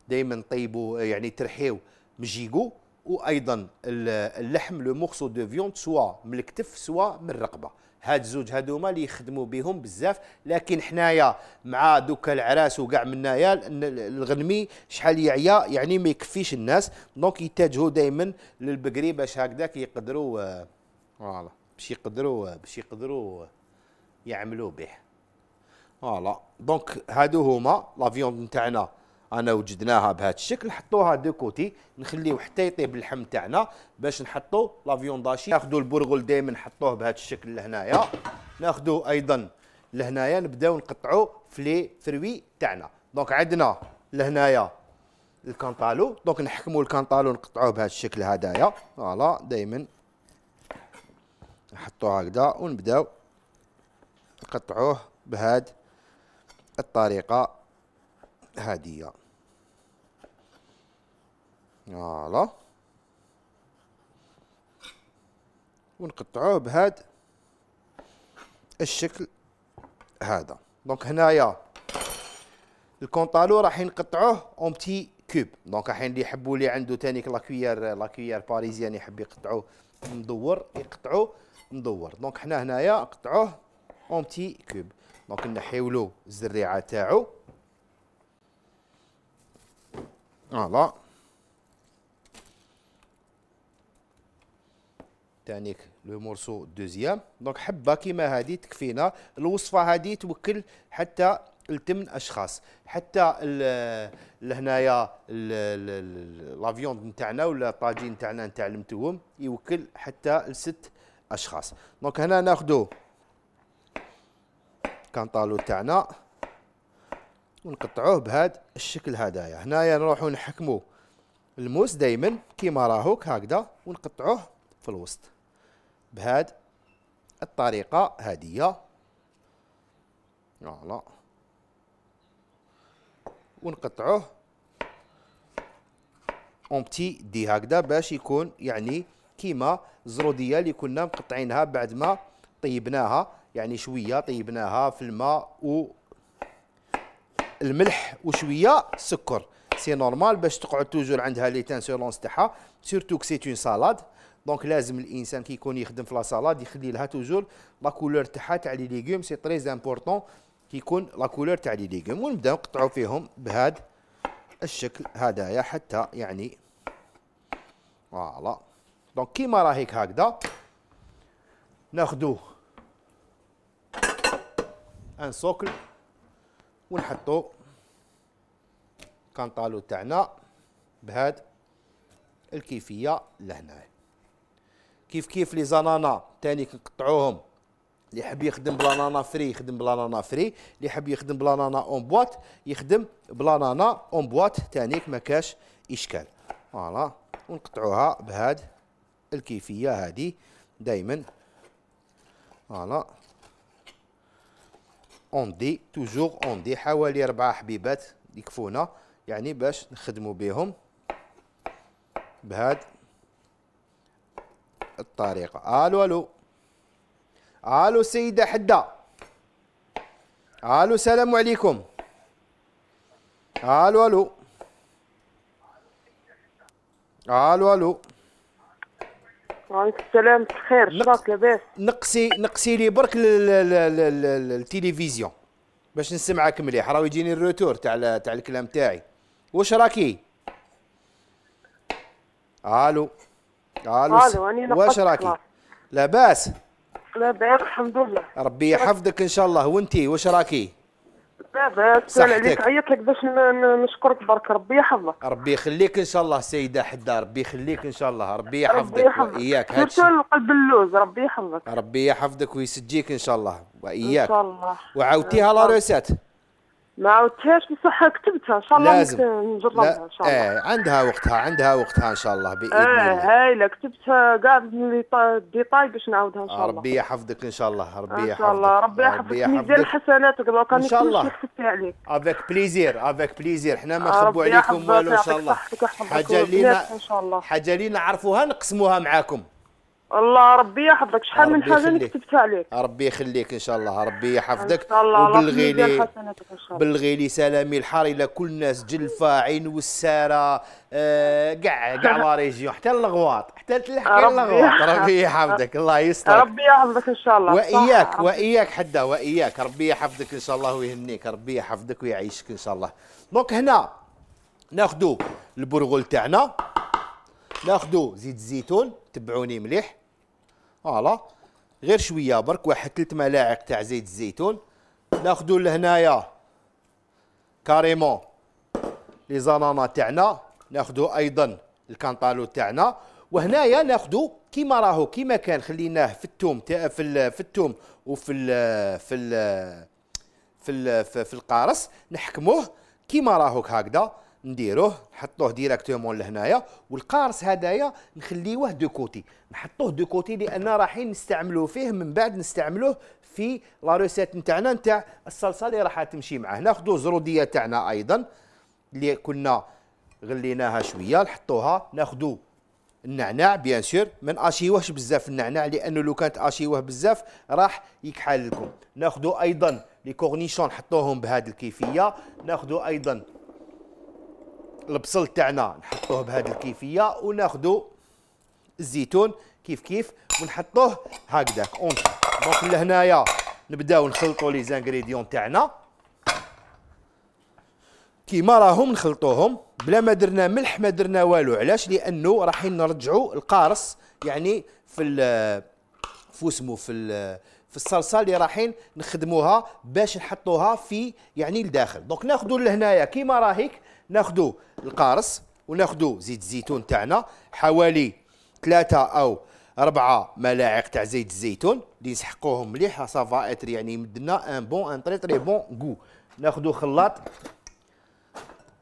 دائما طيبوا يعني ترحيو مجيكو وايضا اللحم لو مورسو دو فيوند سوا من الكتف سوا من الرقبه هاد زوج هادوما اللي يخدموا بهم بزاف لكن حنايا مع دوكا العراس وكاع منايا الغنمي شحال يعيا يعني ما يكفيش الناس دونك يتجهوا دائما للبقري باش هكذاك يقدروا آه، فوالا باش يقدروا آه، باش يقدروا آه، يعملوا به فوالا دونك هادو هما لا فيوند نتاعنا انا وجدناها بهذا الشكل حطوها دو كوتي نخليه حتى يطيب اللحم تاعنا باش نحطو لافيون داشي ناخذوا البرغل دائما نحطوه بهذا الشكل لهنايا ناخذوا ايضا لهنايا نبداو نقطعوا في لي فروي تاعنا دونك عندنا لهنايا الكانطالو دونك نحكموا الكانطالو نقطعوه بهذا الشكل هدايا فوالا دائما نحطوه هكذا ونبداو نقطعوه بهذا الطريقه هاديه فوالا ونقطعوه بهاد الشكل هذا دونك هنايا الكونطالو راح نقطعوه اون بتي كوب دونك الحين اللي يحبوا اللي عنده كويير لا كويير باريزيان يحب يقطعوه مدور يقطعوه مدور دونك حنا هنايا نقطعوه اون بتي كوب دونك نحيو له الزريعه تاعو فوالا تانيك لو مورسو دوزيام دونك حبه كيما هادي تكفينا الوصفه هادي توكل حتى لثمان اشخاص حتى لهنايا لافيوند نتاعنا ولا الطاجين نتاعنا نتاع المتوم يوكل حتى لست اشخاص دونك هنا ناخدو كانطالو تاعنا ونقطعوه بهذا الشكل هدايا هنايا نروحو نحكمو الموس دائما كيما راهوك هكذا ونقطعوه في الوسط بهاد الطريقة هادية فوالا ونقطعوه اون بتي دي هكذا باش يكون يعني كيما الزروديه اللي كنا مقطعينها بعد ما طيبناها يعني شويه طيبناها في الماء و الملح وشويه سكر سي نورمال باش تقعد توجور عندها لي تانسيونس تاعها سورتو كسيت اون سالاد دونك لازم الانسان كي يكون يخدم في لا سالاد يخلي لها توجور لا كولور تاعها تاع لي ليغوم سي تري امبورطون كي يكون لا كولور تاع لي ليغوم ونبداو نقطعوا فيهم بهذا الشكل هدايا حتى يعني فوالا دونك كيما راهيك هكذا ناخذوه ان سوكل ونحطو كانطالو تاعنا بهاد الكيفيه لهنايا كيف كيف لي زانانا تاني كنقطعوهم اللي حب يخدم بلانانا فري يخدم بلانانا فري اللي حب يخدم بلانانا اون بواط يخدم بلانانا اون بواط تانيك ما كاش اشكال فوالا ونقطعوها بهاد الكيفيه هادي دائما فوالا اون دي توجور اون دي حوالي ربعه حبيبات يكفونا يعني باش نخدموا بهم بهاد الطريقة الو الو الو سيدة حدة الو السلام عليكم الو الو الو الو وعليكم السلام بخير شراك لاباس نقصي نقصي لي برك التلفزيون باش نسمعك مليح راه يجيني الروتور تاع تاع الكلام تاعي واش راكي الو الو واش راكي؟ لاباس لاباس الحمد لله ربي يحفظك ان شاء الله وانت واش راكي؟ لاباس انا عليك عيط لك باش نشكرك برك ربي يحفظك ربي يخليك ان شاء الله سيده حدا ربي يخليك ان شاء الله ربي يحفظك واياك سيرتو القلب اللوز ربي يحفظك ربي يحفظك ويسجيك ان شاء الله واياك ان شاء الله وعاوتيها لا آه. روسيت ما عودتهاش بصح كتبتها ان شاء الله لازم نجربها ان شاء الله ايه عندها وقتها عندها وقتها ان شاء الله باذن آه الله هايله كتبتها كاع الديتاي باش نعاودها ان شاء الله ربي يحفظك ان شاء الله ربي يحفظك ان شاء الله ربي يحفظك ميزان حسناتك دوكا ان شاء الله عليك افيك بليزير افيك بليزير حنا ما نخبوا عليكم والو ان شاء الله حاجه لينا حاجه لينا نعرفوها نقسموها معاكم الله ربي يحفظك شحال من حاجه اللي كتبتها عليك ربي يخليك ان شاء الله ربي يحفظك وبلغي لي بلغي لي سلامي الحار الى كل الناس جلفه عين والساره كاع آه كاع لا ريجيون حتى الغواط حتى تلحق الغواط ربي يحفظك الله يستر ربي يحفظك ان شاء الله واياك واياك حدا واياك ربي يحفظك ان شاء الله ويهنيك ربي يحفظك ويعيشك ان شاء الله دونك هنا ناخذوا البرغل تاعنا ناخذوا زيت الزيتون تبعوني مليح فوالا غير شويه برك واحد ثلاث ملاعق تاع زيت الزيتون ناخذوا لهنايا كاريمون لي زانانا تاعنا ناخذوا ايضا الكانطالو تاعنا وهنايا ناخذوا كيما راهو كيما كان خليناه في الثوم تاع في ال في الثوم وفي ال في ال في ال في, في القارص نحكموه كيما راهو هكذا نديروه نحطوه ديراكتومون لهنايا والقارص هذايا نخليوه دو كوتي نحطوه دو كوتي لان رايحين نستعملوه فيه من بعد نستعملوه في لا روسيت نتاعنا نتاع الصلصه اللي راح تمشي معاه ناخذوا الزروديه تاعنا ايضا اللي كنا غليناها شويه نحطوها ناخذوا النعناع بيان سور ما ناشيوهش بزاف النعناع لانه لو كانت اشيوه بزاف راح يكحل لكم ناخذوا ايضا لي كورنيشون نحطوهم بهذه الكيفيه ناخذوا ايضا البصل تاعنا نحطوه بهذه الكيفيه وناخذوا الزيتون كيف كيف ونحطوه هكذاك اون دونك لهنايا نبداو نخلطوا لي زانغريديون تاعنا كيما راهم نخلطوهم بلا ما درنا ملح ما درنا والو علاش لانه رايحين نرجعوا القارص يعني في في اسمه في في الصلصه اللي رايحين نخدموها باش نحطوها في يعني لداخل دونك ناخذوا لهنايا كيما راهيك ناخذوا القارص وناخذوا زيت الزيتون تاعنا حوالي ثلاثة أو أربعة ملاعق تاع زيت الزيتون اللي نسحقوهم مليح سافا اتر يعني مدنا ان بون ان تري تري بون كو ناخذوا خلاط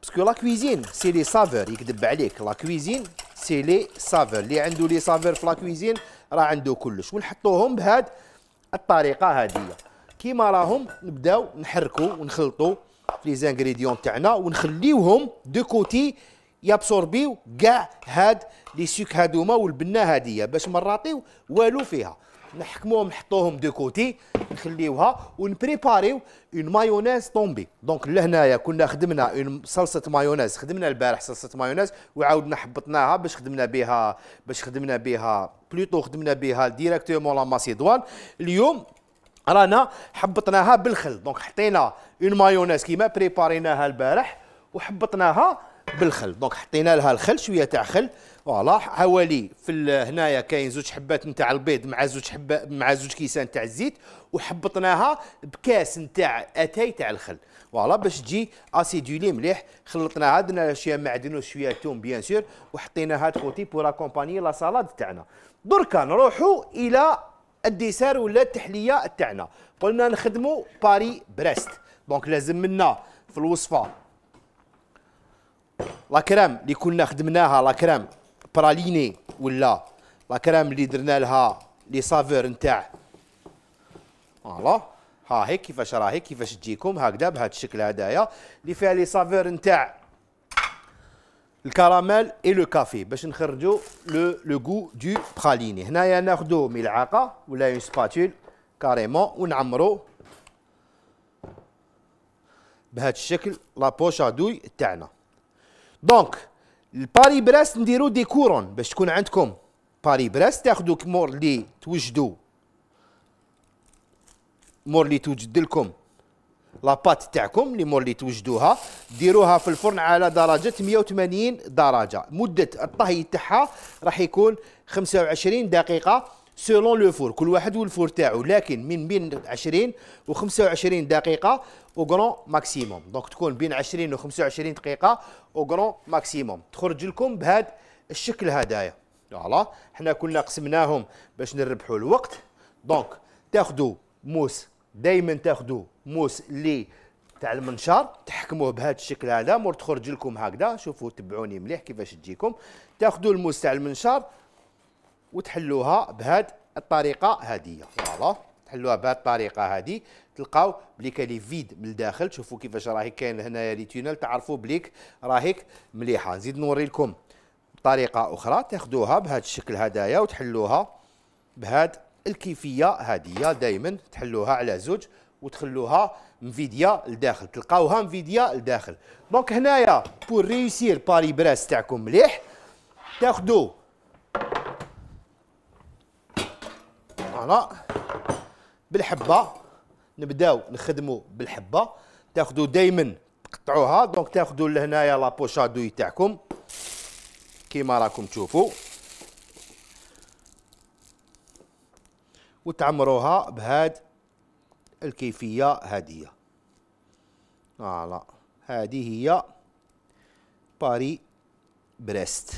باسكو لا كويزين سي لي سافور يكذب عليك لا كويزين سي لي سافور اللي عنده لي سافور في لا كويزين راه عنده كلش ونحطوهم بهاد الطريقه هذه كيما راهم نبداو نحركو ونخلطو لي زانغريديون تاعنا ونخليوهم دو كوتي يابسوربيو كاع هاد لي سوك هادوما والبنه هاديه باش ما نراطيو والو فيها نحكموهم نحطوهم دو كوتي نخليوها ونبريباريو اون مايونيز طومبي دونك لهنايا كنا خدمنا اون صلصه مايونيز خدمنا البارح صلصه مايونيز وعاودنا حبطناها باش خدمنا بها باش خدمنا بها بلوتو خدمنا بها ديريكتومون لا ماسيدوان اليوم رانا حبطناها بالخل دونك حطينا اون مايونيز كيما بريباريناها البارح وحبطناها بالخل دونك حطينا لها الخل شويه تاع خل فوالا حوالي في هنايا كاين زوج حبات نتاع البيض مع زوج حبه مع زوج كيسان تاع الزيت وحبطناها بكاس نتاع اتاي تاع الخل فوالا باش تجي اسيدولي مليح خلطناها درنا لها شويه معدن وشويه توم بيان سور وحطيناها تخوتي بور اكومباني لا سالاد تاعنا دركا نروحوا الى الديسار ولا التحليه تاعنا قلنا نخدموا باري بريست دونك لازم منا في الوصفه لا كريم اللي كنا خدمناها لا كريم براليني ولا لا كريم اللي درنا لها لي سافور نتاع فوالا ها هيك كيفاش راهي كيفاش تجيكم هكذا بهذا الشكل هذايا اللي فيها لي سافور نتاع الكراميل اي لو كافي باش نخرجوا لو لو غو دو براليني هنايا ناخذوا ملعقه ولا اون سباتول كاريمون ونعمروا بهذا الشكل لا بوش ادوي تاعنا دونك الباري بريس نديرو دي كورون باش تكون عندكم باري بريس تاخذوا مور لي توجدوا مور لي توجد لكم لاباط تاعكم اللي مور اللي توجدوها ديروها في الفرن على درجه 180 درجه مده الطهي تاعها راح يكون 25 دقيقه سولون لو فور كل واحد والفور تاعو لكن من بين 20 و 25 دقيقه او غران ماكسيموم دونك تكون بين 20 و 25 دقيقه او غران ماكسيموم تخرج لكم بهذا الشكل هدايا فوالا حنا كنا قسمناهم باش نربحوا الوقت دونك تاخذوا موس دائما تاخذوا موس اللي تاع المنشار تحكموه بهذا الشكل هذا مور تخرج لكم هكذا شوفوا تبعوني مليح كيفاش تجيكم تاخذوا الموس تاع المنشار وتحلوها بهذه الطريقه هذه فوالا تحلوها بهذه الطريقه هذه تلقاو بليك لي فيد من الداخل تشوفوا كيفاش راهي كاين هنايا لي تونيل تعرفوا بليك راهيك مليحه نزيد نوري لكم طريقه اخرى تاخذوها بهذا الشكل هدايا وتحلوها بهذا الكيفيه هذه دائما تحلوها على زوج وتخلوها انفيديا لداخل تلقاوها انفيديا لداخل دونك هنايا بور ريوسير باري براس تاعكم مليح تاخذوا فوالا بالحبه نبداو نخدموا بالحبه تاخذوا دائما تقطعوها دونك تاخذوا لهنايا لابوشادوي تاعكم كيما راكم تشوفوا وتعمروها بهاد الكيفيه هاديه فوالا هادي هي باري بريست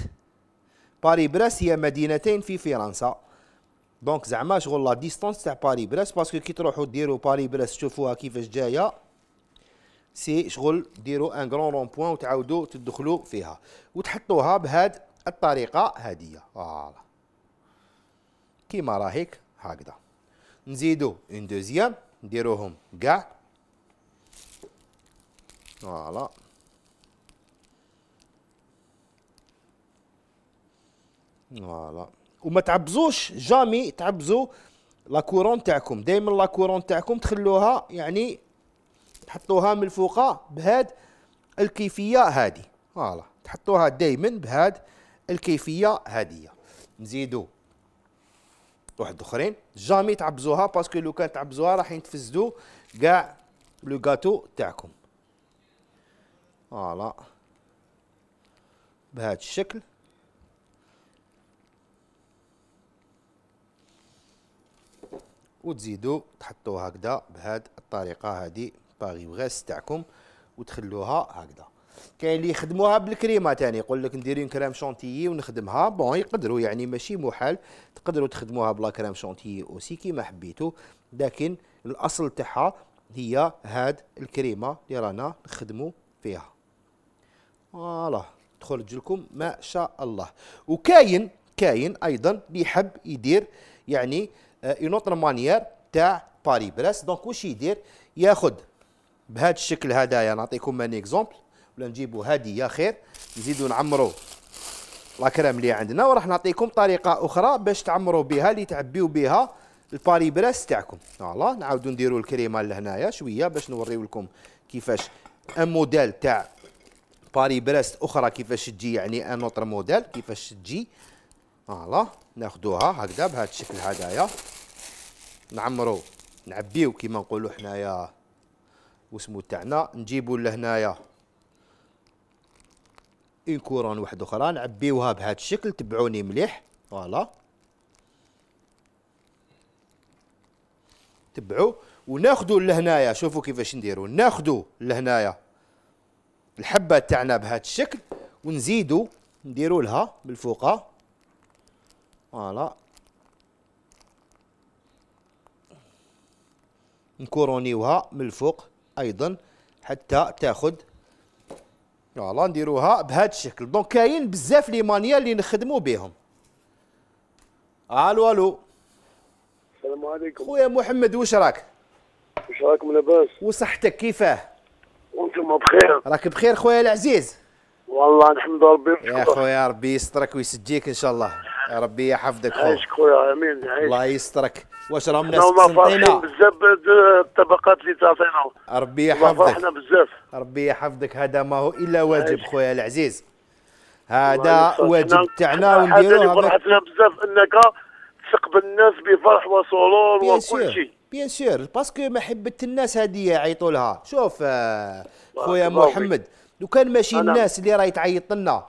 باري بريست هي مدينتين في فرنسا دونك زعما شغل لا ديستونس تاع باري بريست باسكو كي تروحو ديرو باري بريست تشوفوها كيفاش جايه سي شغل ديرو ان غران رون بوان وتعاودو تدخلو فيها وتحطوها بهاد الطريقه هاديه فوالا كيما راهيك هكذا نزيدو اون دوزيام نديروهم كاع فوالا فوالا وما تعبزوش جامي تعبزو لا كورون تاعكم دائما لا كورون تاعكم تخلوها يعني تحطوها من الفوق بهاد الكيفيه هذه فوالا تحطوها دائما بهاد الكيفيه هذه نزيدو واحد اخرين جامي تعبزوها باسكو لو كان تعبزوها راح ينتفسدوا كاع لو غاتو تاعكم فوالا بهذا الشكل وتزيدوا تحطوها هكذا بهذه الطريقه هذه باغي بغاز تاعكم وتخلوها هكذا كاين اللي يخدموها بالكريمه ثاني يقول لك نديرين كريم شونتيي ونخدمها بون يقدروا يعني ماشي محال تقدروا تخدموها بلا كريم شونتيي اوسي كيما حبيتوا لكن الاصل تاعها هي هاد الكريمه اللي رانا نخدموا فيها فوالا تخرج لكم ما شاء الله وكاين كاين ايضا اللي يحب يدير يعني اون اوتر مانيير تاع باري بريس دونك واش يدير ياخذ بهذا الشكل هذايا نعطيكم ان اكزومبل ولا نجيبوا هادي يا خير نزيدوا نعمروا لاكريم اللي عندنا وراح نعطيكم طريقه اخرى باش تعمروا بها اللي تعبيو بها الباري براس تاعكم فوالا نعاودو نديروا الكريمه لهنايا شويه باش نوريو لكم كيفاش ان موديل تاع باري براس اخرى كيفاش تجي يعني ان اوتر موديل كيفاش تجي فوالا ناخذوها هكذا بهذا الشكل هذايا نعمرو نعبيو كيما نقولوا حنايا واسمو تاعنا نجيبو لهنايا اون كورون واحد اخرى نعبيوها بهذا الشكل تبعوني مليح فوالا تبعوا وناخذوا لهنايا شوفوا كيفاش نديروا ناخذوا لهنايا الحبه تاعنا بهذا الشكل ونزيدوا نديروا لها بالفوقه فوالا نكورونيوها من الفوق ايضا حتى تاخذ فوالا نديروها بهذا الشكل دونك كاين بزاف لي مانيا اللي نخدموا بهم الو الو السلام عليكم خويا محمد واش راك واش راكم لاباس وصحتك كيفاه وانتم بخير راك بخير خويا العزيز والله نحمد ربي يا خويا ربي يسترك ويسجيك ان شاء الله ربي يحفظك خويا عايش خويا امين عايش الله يسترك واش راهم ناس قسنطينه بزاف الطبقات اللي تعطينا ربي يحفظك احنا بزاف ربي يحفظك هذا ما هو الا واجب خويا العزيز هذا واجب تاعنا ونديروه فرحتنا بزاف انك تستقبل الناس بفرح وسرور وكل شيء بيان سور باسكو محبه الناس هادي يعيطوا لها شوف آه، خويا محمد لو كان ماشي الناس اللي راهي تعيط لنا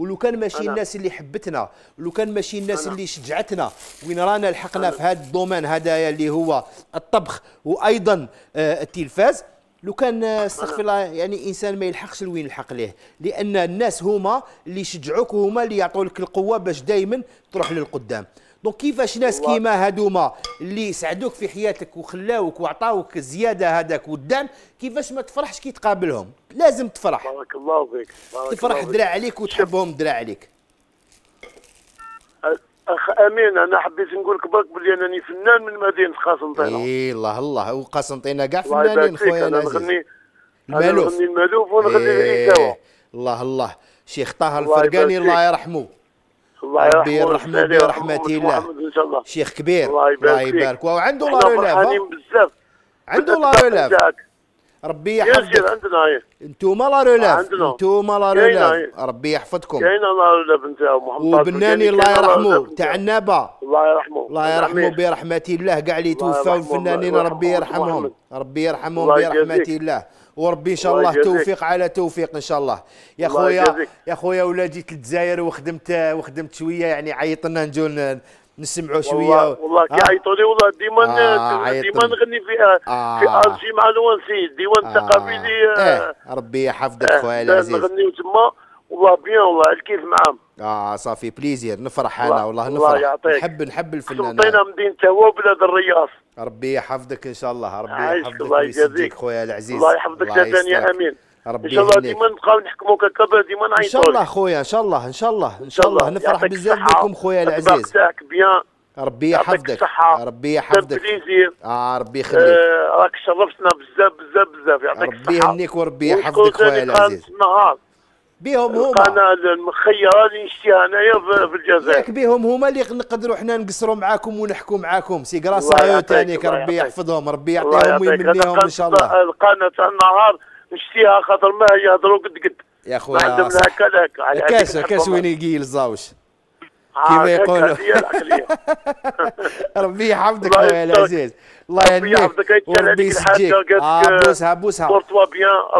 ولو كان ماشي الناس اللي حبتنا ولو كان ماشي الناس اللي شجعتنا وين رانا لحقنا في هذا الدومين هذايا اللي هو الطبخ وايضا آه، التلفاز لو كان آه، استغفر الله يعني انسان ما يلحقش لوين الحق ليه لان الناس هما اللي شجعوك وهما اللي يعطوا لك القوه باش دائما تروح للقدام دونك كيفاش ناس كيما هادوما اللي ساعدوك في حياتك وخلاوك وعطاوك الزياده هذاك والدعم كيفاش ما تفرحش كي تقابلهم لازم تفرح بارك الله فيك بارك تفرح دراع عليك وتحبهم دراع عليك اخ امين انا حبيت نقول لك برك بلي انني فنان من مدينه قسنطينه اي الله الله وقسنطينه كاع فنانين خويا انا نغني المالوف نغني المالوف ونغني الله الله شيخ طه الفرقاني الله يرحمه الله ربي يرحمه برحمة الله شيخ كبير الله يبارك, الله وعنده لا رولاف بزاف عنده لا رولاف ربي يحفظك عندنا انتوما لا رولاف انتوما لا رولاف ربي يحفظكم كاين لا رولاف انت محمد وبناني الله يرحمه تاع النابه الله يرحمه الله يرحمه برحمه الله كاع اللي توفاو الفنانين ربي يرحمهم ربي يرحمهم برحمه الله وربي ان شاء الله توفيق على توفيق ان شاء الله يا خويا يا خويا جيت للجزائر وخدمت وخدمت شويه يعني عيط لنا نجو نسمعوا شويه والله, والله كيعيطوا لي والله ديما آه ديما نغني في آه في ارجي مع الوانسي الديوان الثقافي آه آه آه ربي يحفظك آه خويا العزيز نغنيو تما والله بيان والله الكيف معاهم اه صافي بليزير نفرح انا والله نفرح نحب نحب الفنان عطينا مدينه هو بلاد الرياض ربي يحفظك ان شاء الله ربي يحفظك الله يجازيك خويا العزيز الله يحفظك يا امين ربي ان شاء الله ديما نبقاو نحكموا ككبر ديما نعيطوا ان شاء الله خويا ان شاء الله ان شاء الله ان شاء الله نفرح بزاف بكم خويا العزيز ربي يحفظك ربي يحفظك اه ربي يخليك آه راك شرفتنا بزاف بزاف بزاف يعطيك الصحه ربي يهنيك وربي يحفظك خويا العزيز بهم هما القناه المخيره اللي نشتيها انايا في الجزائر ياك بهم هما اللي نقدروا حنا نقصروا معاكم ونحكوا معاكم سي كراسايو تانيك ربي يحفظهم ربي يعطيهم ويمنيهم ان شاء الله القناه تاع النهار نشتيها خاطر ما يهضروا قد قد يا خويا عندهم هكا هكا كاس كاس وين يقيل الزاوش آه، كيما يقولوا ربي يحفظك خويا العزيز الله يهنيك ربي يسجيك آه، بوسها بوسها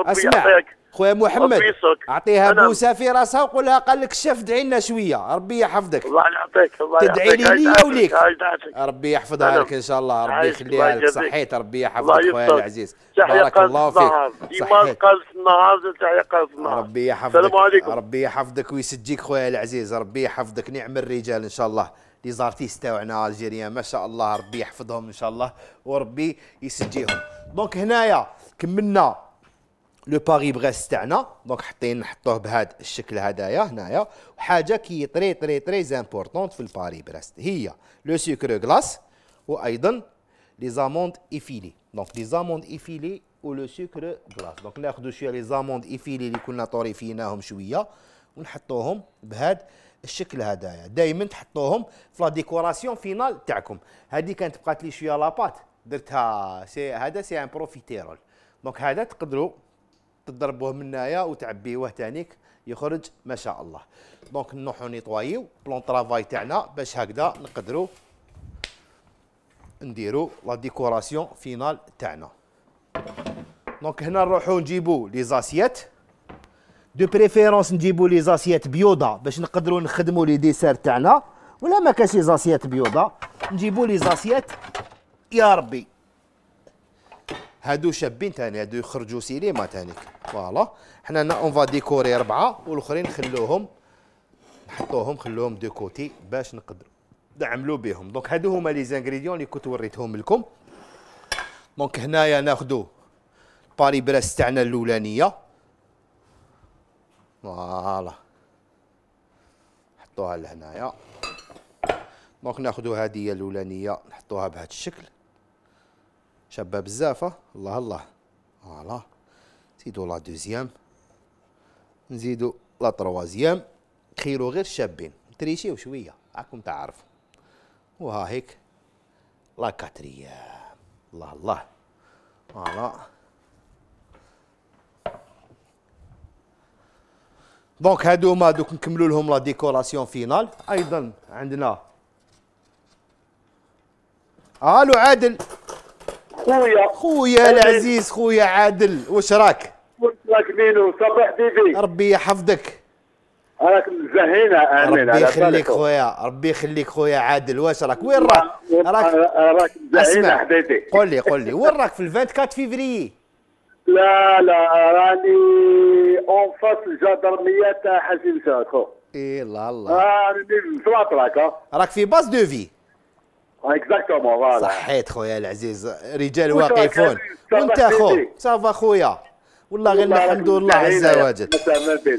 اسمع خويا محمد اعطيها بوسه في راسها وقول لها قال لك الشيف ادعي لنا شويه ربي يحفظك الله يعطيك الله تدعي لي ليا وليك ربي يحفظها لك ان شاء الله ربي يخليها لك صحيت ربي يحفظك خويا العزيز بارك الله فيك صحيت ربي يحفظك السلام عليكم ربي يحفظك ويسجيك خويا العزيز ربي يحفظك نعم الرجال ان شاء الله لي زارتيست تاعنا الجيريان ما شاء الله ربي يحفظهم ان شاء الله وربي يسجيهم دونك هنايا كملنا لو باري بريست تاعنا دونك حاطين نحطوه بهذا الشكل هذايا هنايا وحاجه كي طري طري طري زامبورطونت في الباري بريست هي لو سوكر غلاس وايضا لي زاموند ايفيلي دونك لي زاموند ايفيلي لو سوكر غلاس دونك ناخذ شويه لي زاموند ايفيلي اللي كنا طريفيناهم شويه ونحطوهم بهذا الشكل هذايا دائما تحطوهم في لا ديكوراسيون فينال تاعكم هذه كانت بقات لي شويه لاباط درتها سي هذا سي ان بروفيتيرول دونك هذا تقدروا تضربوه من هنايا وتعبيوه تانيك يخرج ما شاء الله دونك نوحو نيطوايو بلون طرافاي تاعنا باش هكذا نقدروا نديرو لا ديكوراسيون فينال تاعنا دونك هنا نروحو نجيبو لي زاسيات دو بريفيرونس نجيبو لي زاسيات بيوضه باش نقدروا نخدمو لي ديسير تاعنا ولا ما كاش لي زاسيات بيوضه نجيبو لي زاسيات يا ربي هادو شابين تاني هادو يخرجوا سينما تاني فوالا حنا هنا اون فا ديكوري ربعه والاخرين خلوهم نحطوهم خلوهم دو كوتي باش نقدروا نعملوا بهم دونك هادو هما لي زانغريديون اللي كنت وريتهم لكم دونك هنايا ناخذوا باري براس تاعنا الاولانيه فوالا نحطوها لهنايا دونك ناخذوا هذه الاولانيه نحطوها بهذا الشكل شابه بزاف الله الله فوالا نزيدو لا دوزيام نزيدو لا تروازيام خيرو غير الشابين تريشيو شويه راكم تعرفوا وها هيك لا كاتريام الله الله فوالا دونك هما دوك نكملوا لهم لا ديكوراسيون فينال ايضا عندنا الو آه، عادل خويا خويا العزيز خويا عادل واش راك؟ واش راك مينو صباح بيبي ربي يحفظك راك مزهينا امين ربي يخليك خويا ربي يخليك خويا عادل واش راك وين راك؟ راك راك مزهينا حبيبي قول لي قول لي وين راك في ال 24 فيفري؟ لا لا راني اون فاس الجدرميه تاع حسين شاكو اي الله الله آه، راني في راك في باس دو في اكزاكتومون آه، فوالا صحيت خويا العزيز رجال واقفون وانت اخو صافا خويا والله غير الحمد لله عز وجل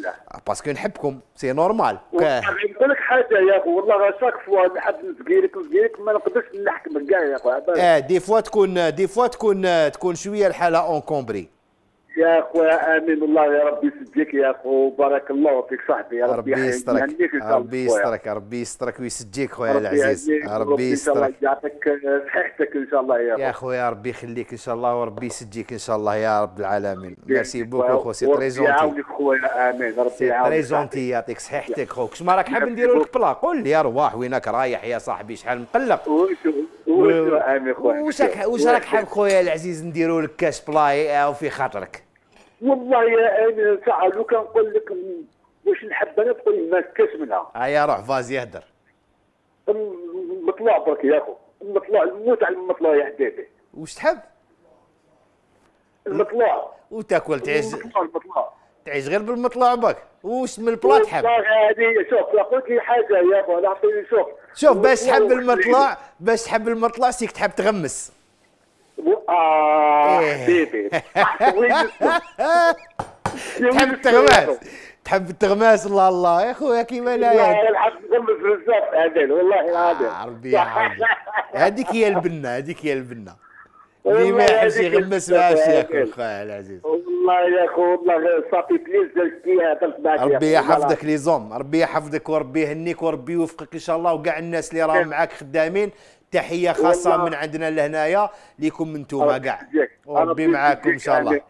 آه، باسكو نحبكم سي نورمال نقول لك حاجه يا اخو والله غير شاك فوا حد نسقيلك نسقيلك ما نقدرش نحكمك كاع يا اخو اه دي فوا تكون دي فوا تكون تكون شويه الحاله اون كومبري يا اخويا امين والله يا ربي يسجيك يا اخو بارك الله فيك صاحبي يا ربي يسترك ربي يسترك ربي يسترك ويسجيك خويا العزيز ربي يسترك يعطيك آه، صحتك ان شاء الله يا يا خويا ربي يخليك ان شاء الله وربي يسجيك ان شاء الله يا رب العالمين ميرسي بوكو خو سي تري زونتي يعاونك خويا امين ربي يعاونك تري زونتي يعطيك صحتك خو كش ما راك حاب نديروا لك بلا قول لي يا رواح وينك رايح يا صاحبي شحال مقلق واش راك راك حاب خويا العزيز نديرو لك كاش بلاي آه، وفي خاطرك والله يا انا ساعه لو كان نقول لك واش نحب انا تقول ما كاش منها هيا آه، روح فاز يهدر المطلع برك يا اخو المطلع الموت على المطلع يا حبيبي واش تحب؟ المطلع وتاكل تعيش المطلع تعيش غير بالمطلع برك واش من البلا تحب؟ والله هذه شوف قلت لي حاجه يا اخو اعطيني شوف شوف باش تحب المطلع باش تحب المطلع سيك تحب تغمس آه حبيبي تحب التغماس تحب التغماس الله الله يا خويا كيما لا والله يعني. الحق تغمس بزاف هذين والله آه، العظيم ربي هذيك هي البنه هذيك هي البنه اللي ما يحبش يغمس يا ياكل خويا العزيز والله يا اخو والله صافي بليز كي هضرت ربي يحفظك لي زوم ربي يحفظك وربي يهنيك وربي يوفقك ان شاء الله وكاع الناس اللي راهم معاك خدامين تحيه خاصه من عندنا لهنايا ليكم انتم كاع وربي معاكم ان شاء الله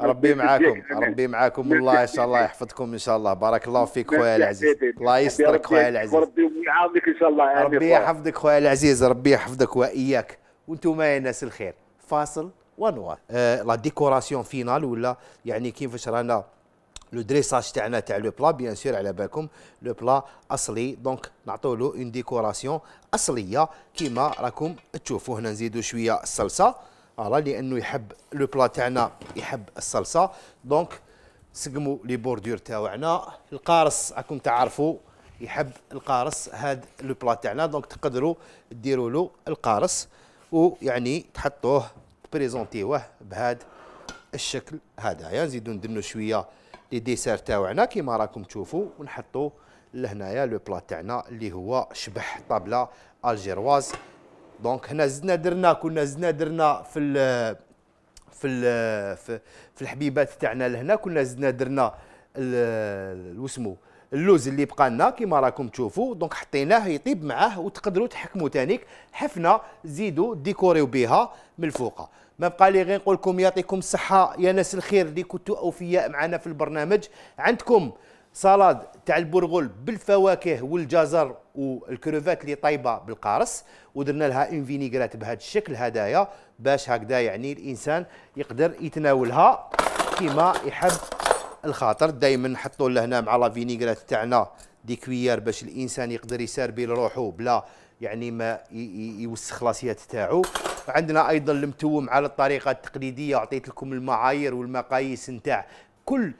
ربي معاكم ربي معاكم والله ان شاء الله يحفظكم ان شاء الله بارك الله فيك خويا العزيز الله يسترك خويا العزيز ربي يعاونك ان شاء الله ربي يحفظك خويا العزيز ربي يحفظك واياك وانتم يا ناس الخير فاصل ونواصل أه، لا ديكوراسيون فينال ولا يعني كيفاش رانا لو دريساج تاعنا تاع لو بلا بيان سور على بالكم لو بلا اصلي دونك نعطيو له اون ديكوراسيون اصليه كيما راكم تشوفوا هنا نزيدوا شويه الصلصه فوالا لانه يحب لو بلا تاعنا يحب الصلصه دونك سقموا لي بوردور تاعنا القارص راكم تعرفوا يحب القارص هاد لو بلا تاعنا دونك تقدروا ديروا له القارص ويعني تحطوه بريزونتيوه بهاد الشكل هذايا نزيدو ندنوا شويه لي ديسير تاوعنا كيما راكم تشوفوا ونحطوا لهنايا لو بلا تاعنا اللي هو شبح طابله الجيرواز دونك هنا زدنا درنا كنا زدنا درنا في الـ في الـ في, في الحبيبات تاعنا لهنا كنا زدنا درنا الوسمو اللوز اللي بقى لنا كما راكم تشوفوا دونك حطيناه يطيب معاه وتقدروا تحكموا تانيك حفنه زيدوا ديكوريو بها من الفوق ما بقى لي غير نقول لكم يعطيكم الصحه يا ناس الخير اللي كنتوا اوفياء معنا في البرنامج عندكم صلاد تاع البرغل بالفواكه والجزر والكروفات اللي طايبه بالقارص ودرنا لها اون فينيغرات بهذا الشكل هدايا باش هكذا يعني الانسان يقدر يتناولها كما يحب الخاطر دائما نحطوا لهنا مع لا فينيغرات تاعنا دي كويير باش الانسان يقدر يسربي لروحو بلا يعني ما يوسخ لاسيات تاعو عندنا ايضا المتوم على الطريقه التقليديه عطيت لكم المعايير والمقاييس نتاع كل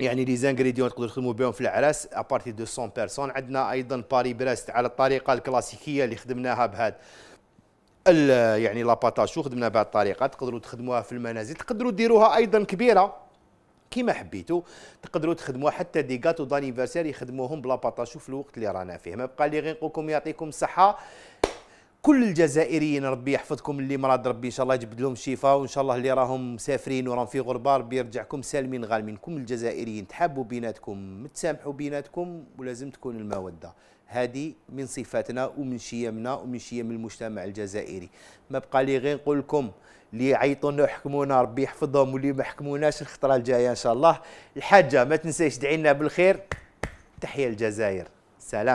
يعني لي زانغريديون تقدروا تخدموا بهم في العراس ابارتي دو 100 بيرسون عندنا ايضا باري بريست على الطريقه الكلاسيكيه اللي خدمناها بهذا يعني لاباتاشو خدمنا بهذه الطريقه تقدروا تخدموها في المنازل تقدروا ديروها ايضا كبيره كيما حبيتوا تقدروا تخدموا حتى دي كاتو دانيفرسير يخدموهم بلا باتاشو في الوقت اللي رانا فيه ما بقى لي غير نقولكم يعطيكم الصحه كل الجزائريين ربي يحفظكم اللي مراد ربي ان شاء الله يجبد لهم الشفاء وان شاء الله اللي راهم مسافرين وراهم في غربه ربي يرجعكم سالمين غالمين كل الجزائريين تحابوا بيناتكم متسامحوا بيناتكم ولازم تكون الموده هذه من صفاتنا ومن شيمنا ومن شيم المجتمع الجزائري ما بقى لي غير نقول لكم اللي يعيطونا ويحكمونا ربي يحفظهم واللي ما يحكموناش الخطره الجايه ان شاء الله الحاجه ما تنسيش دعي لنا بالخير تحيه الجزائر سلام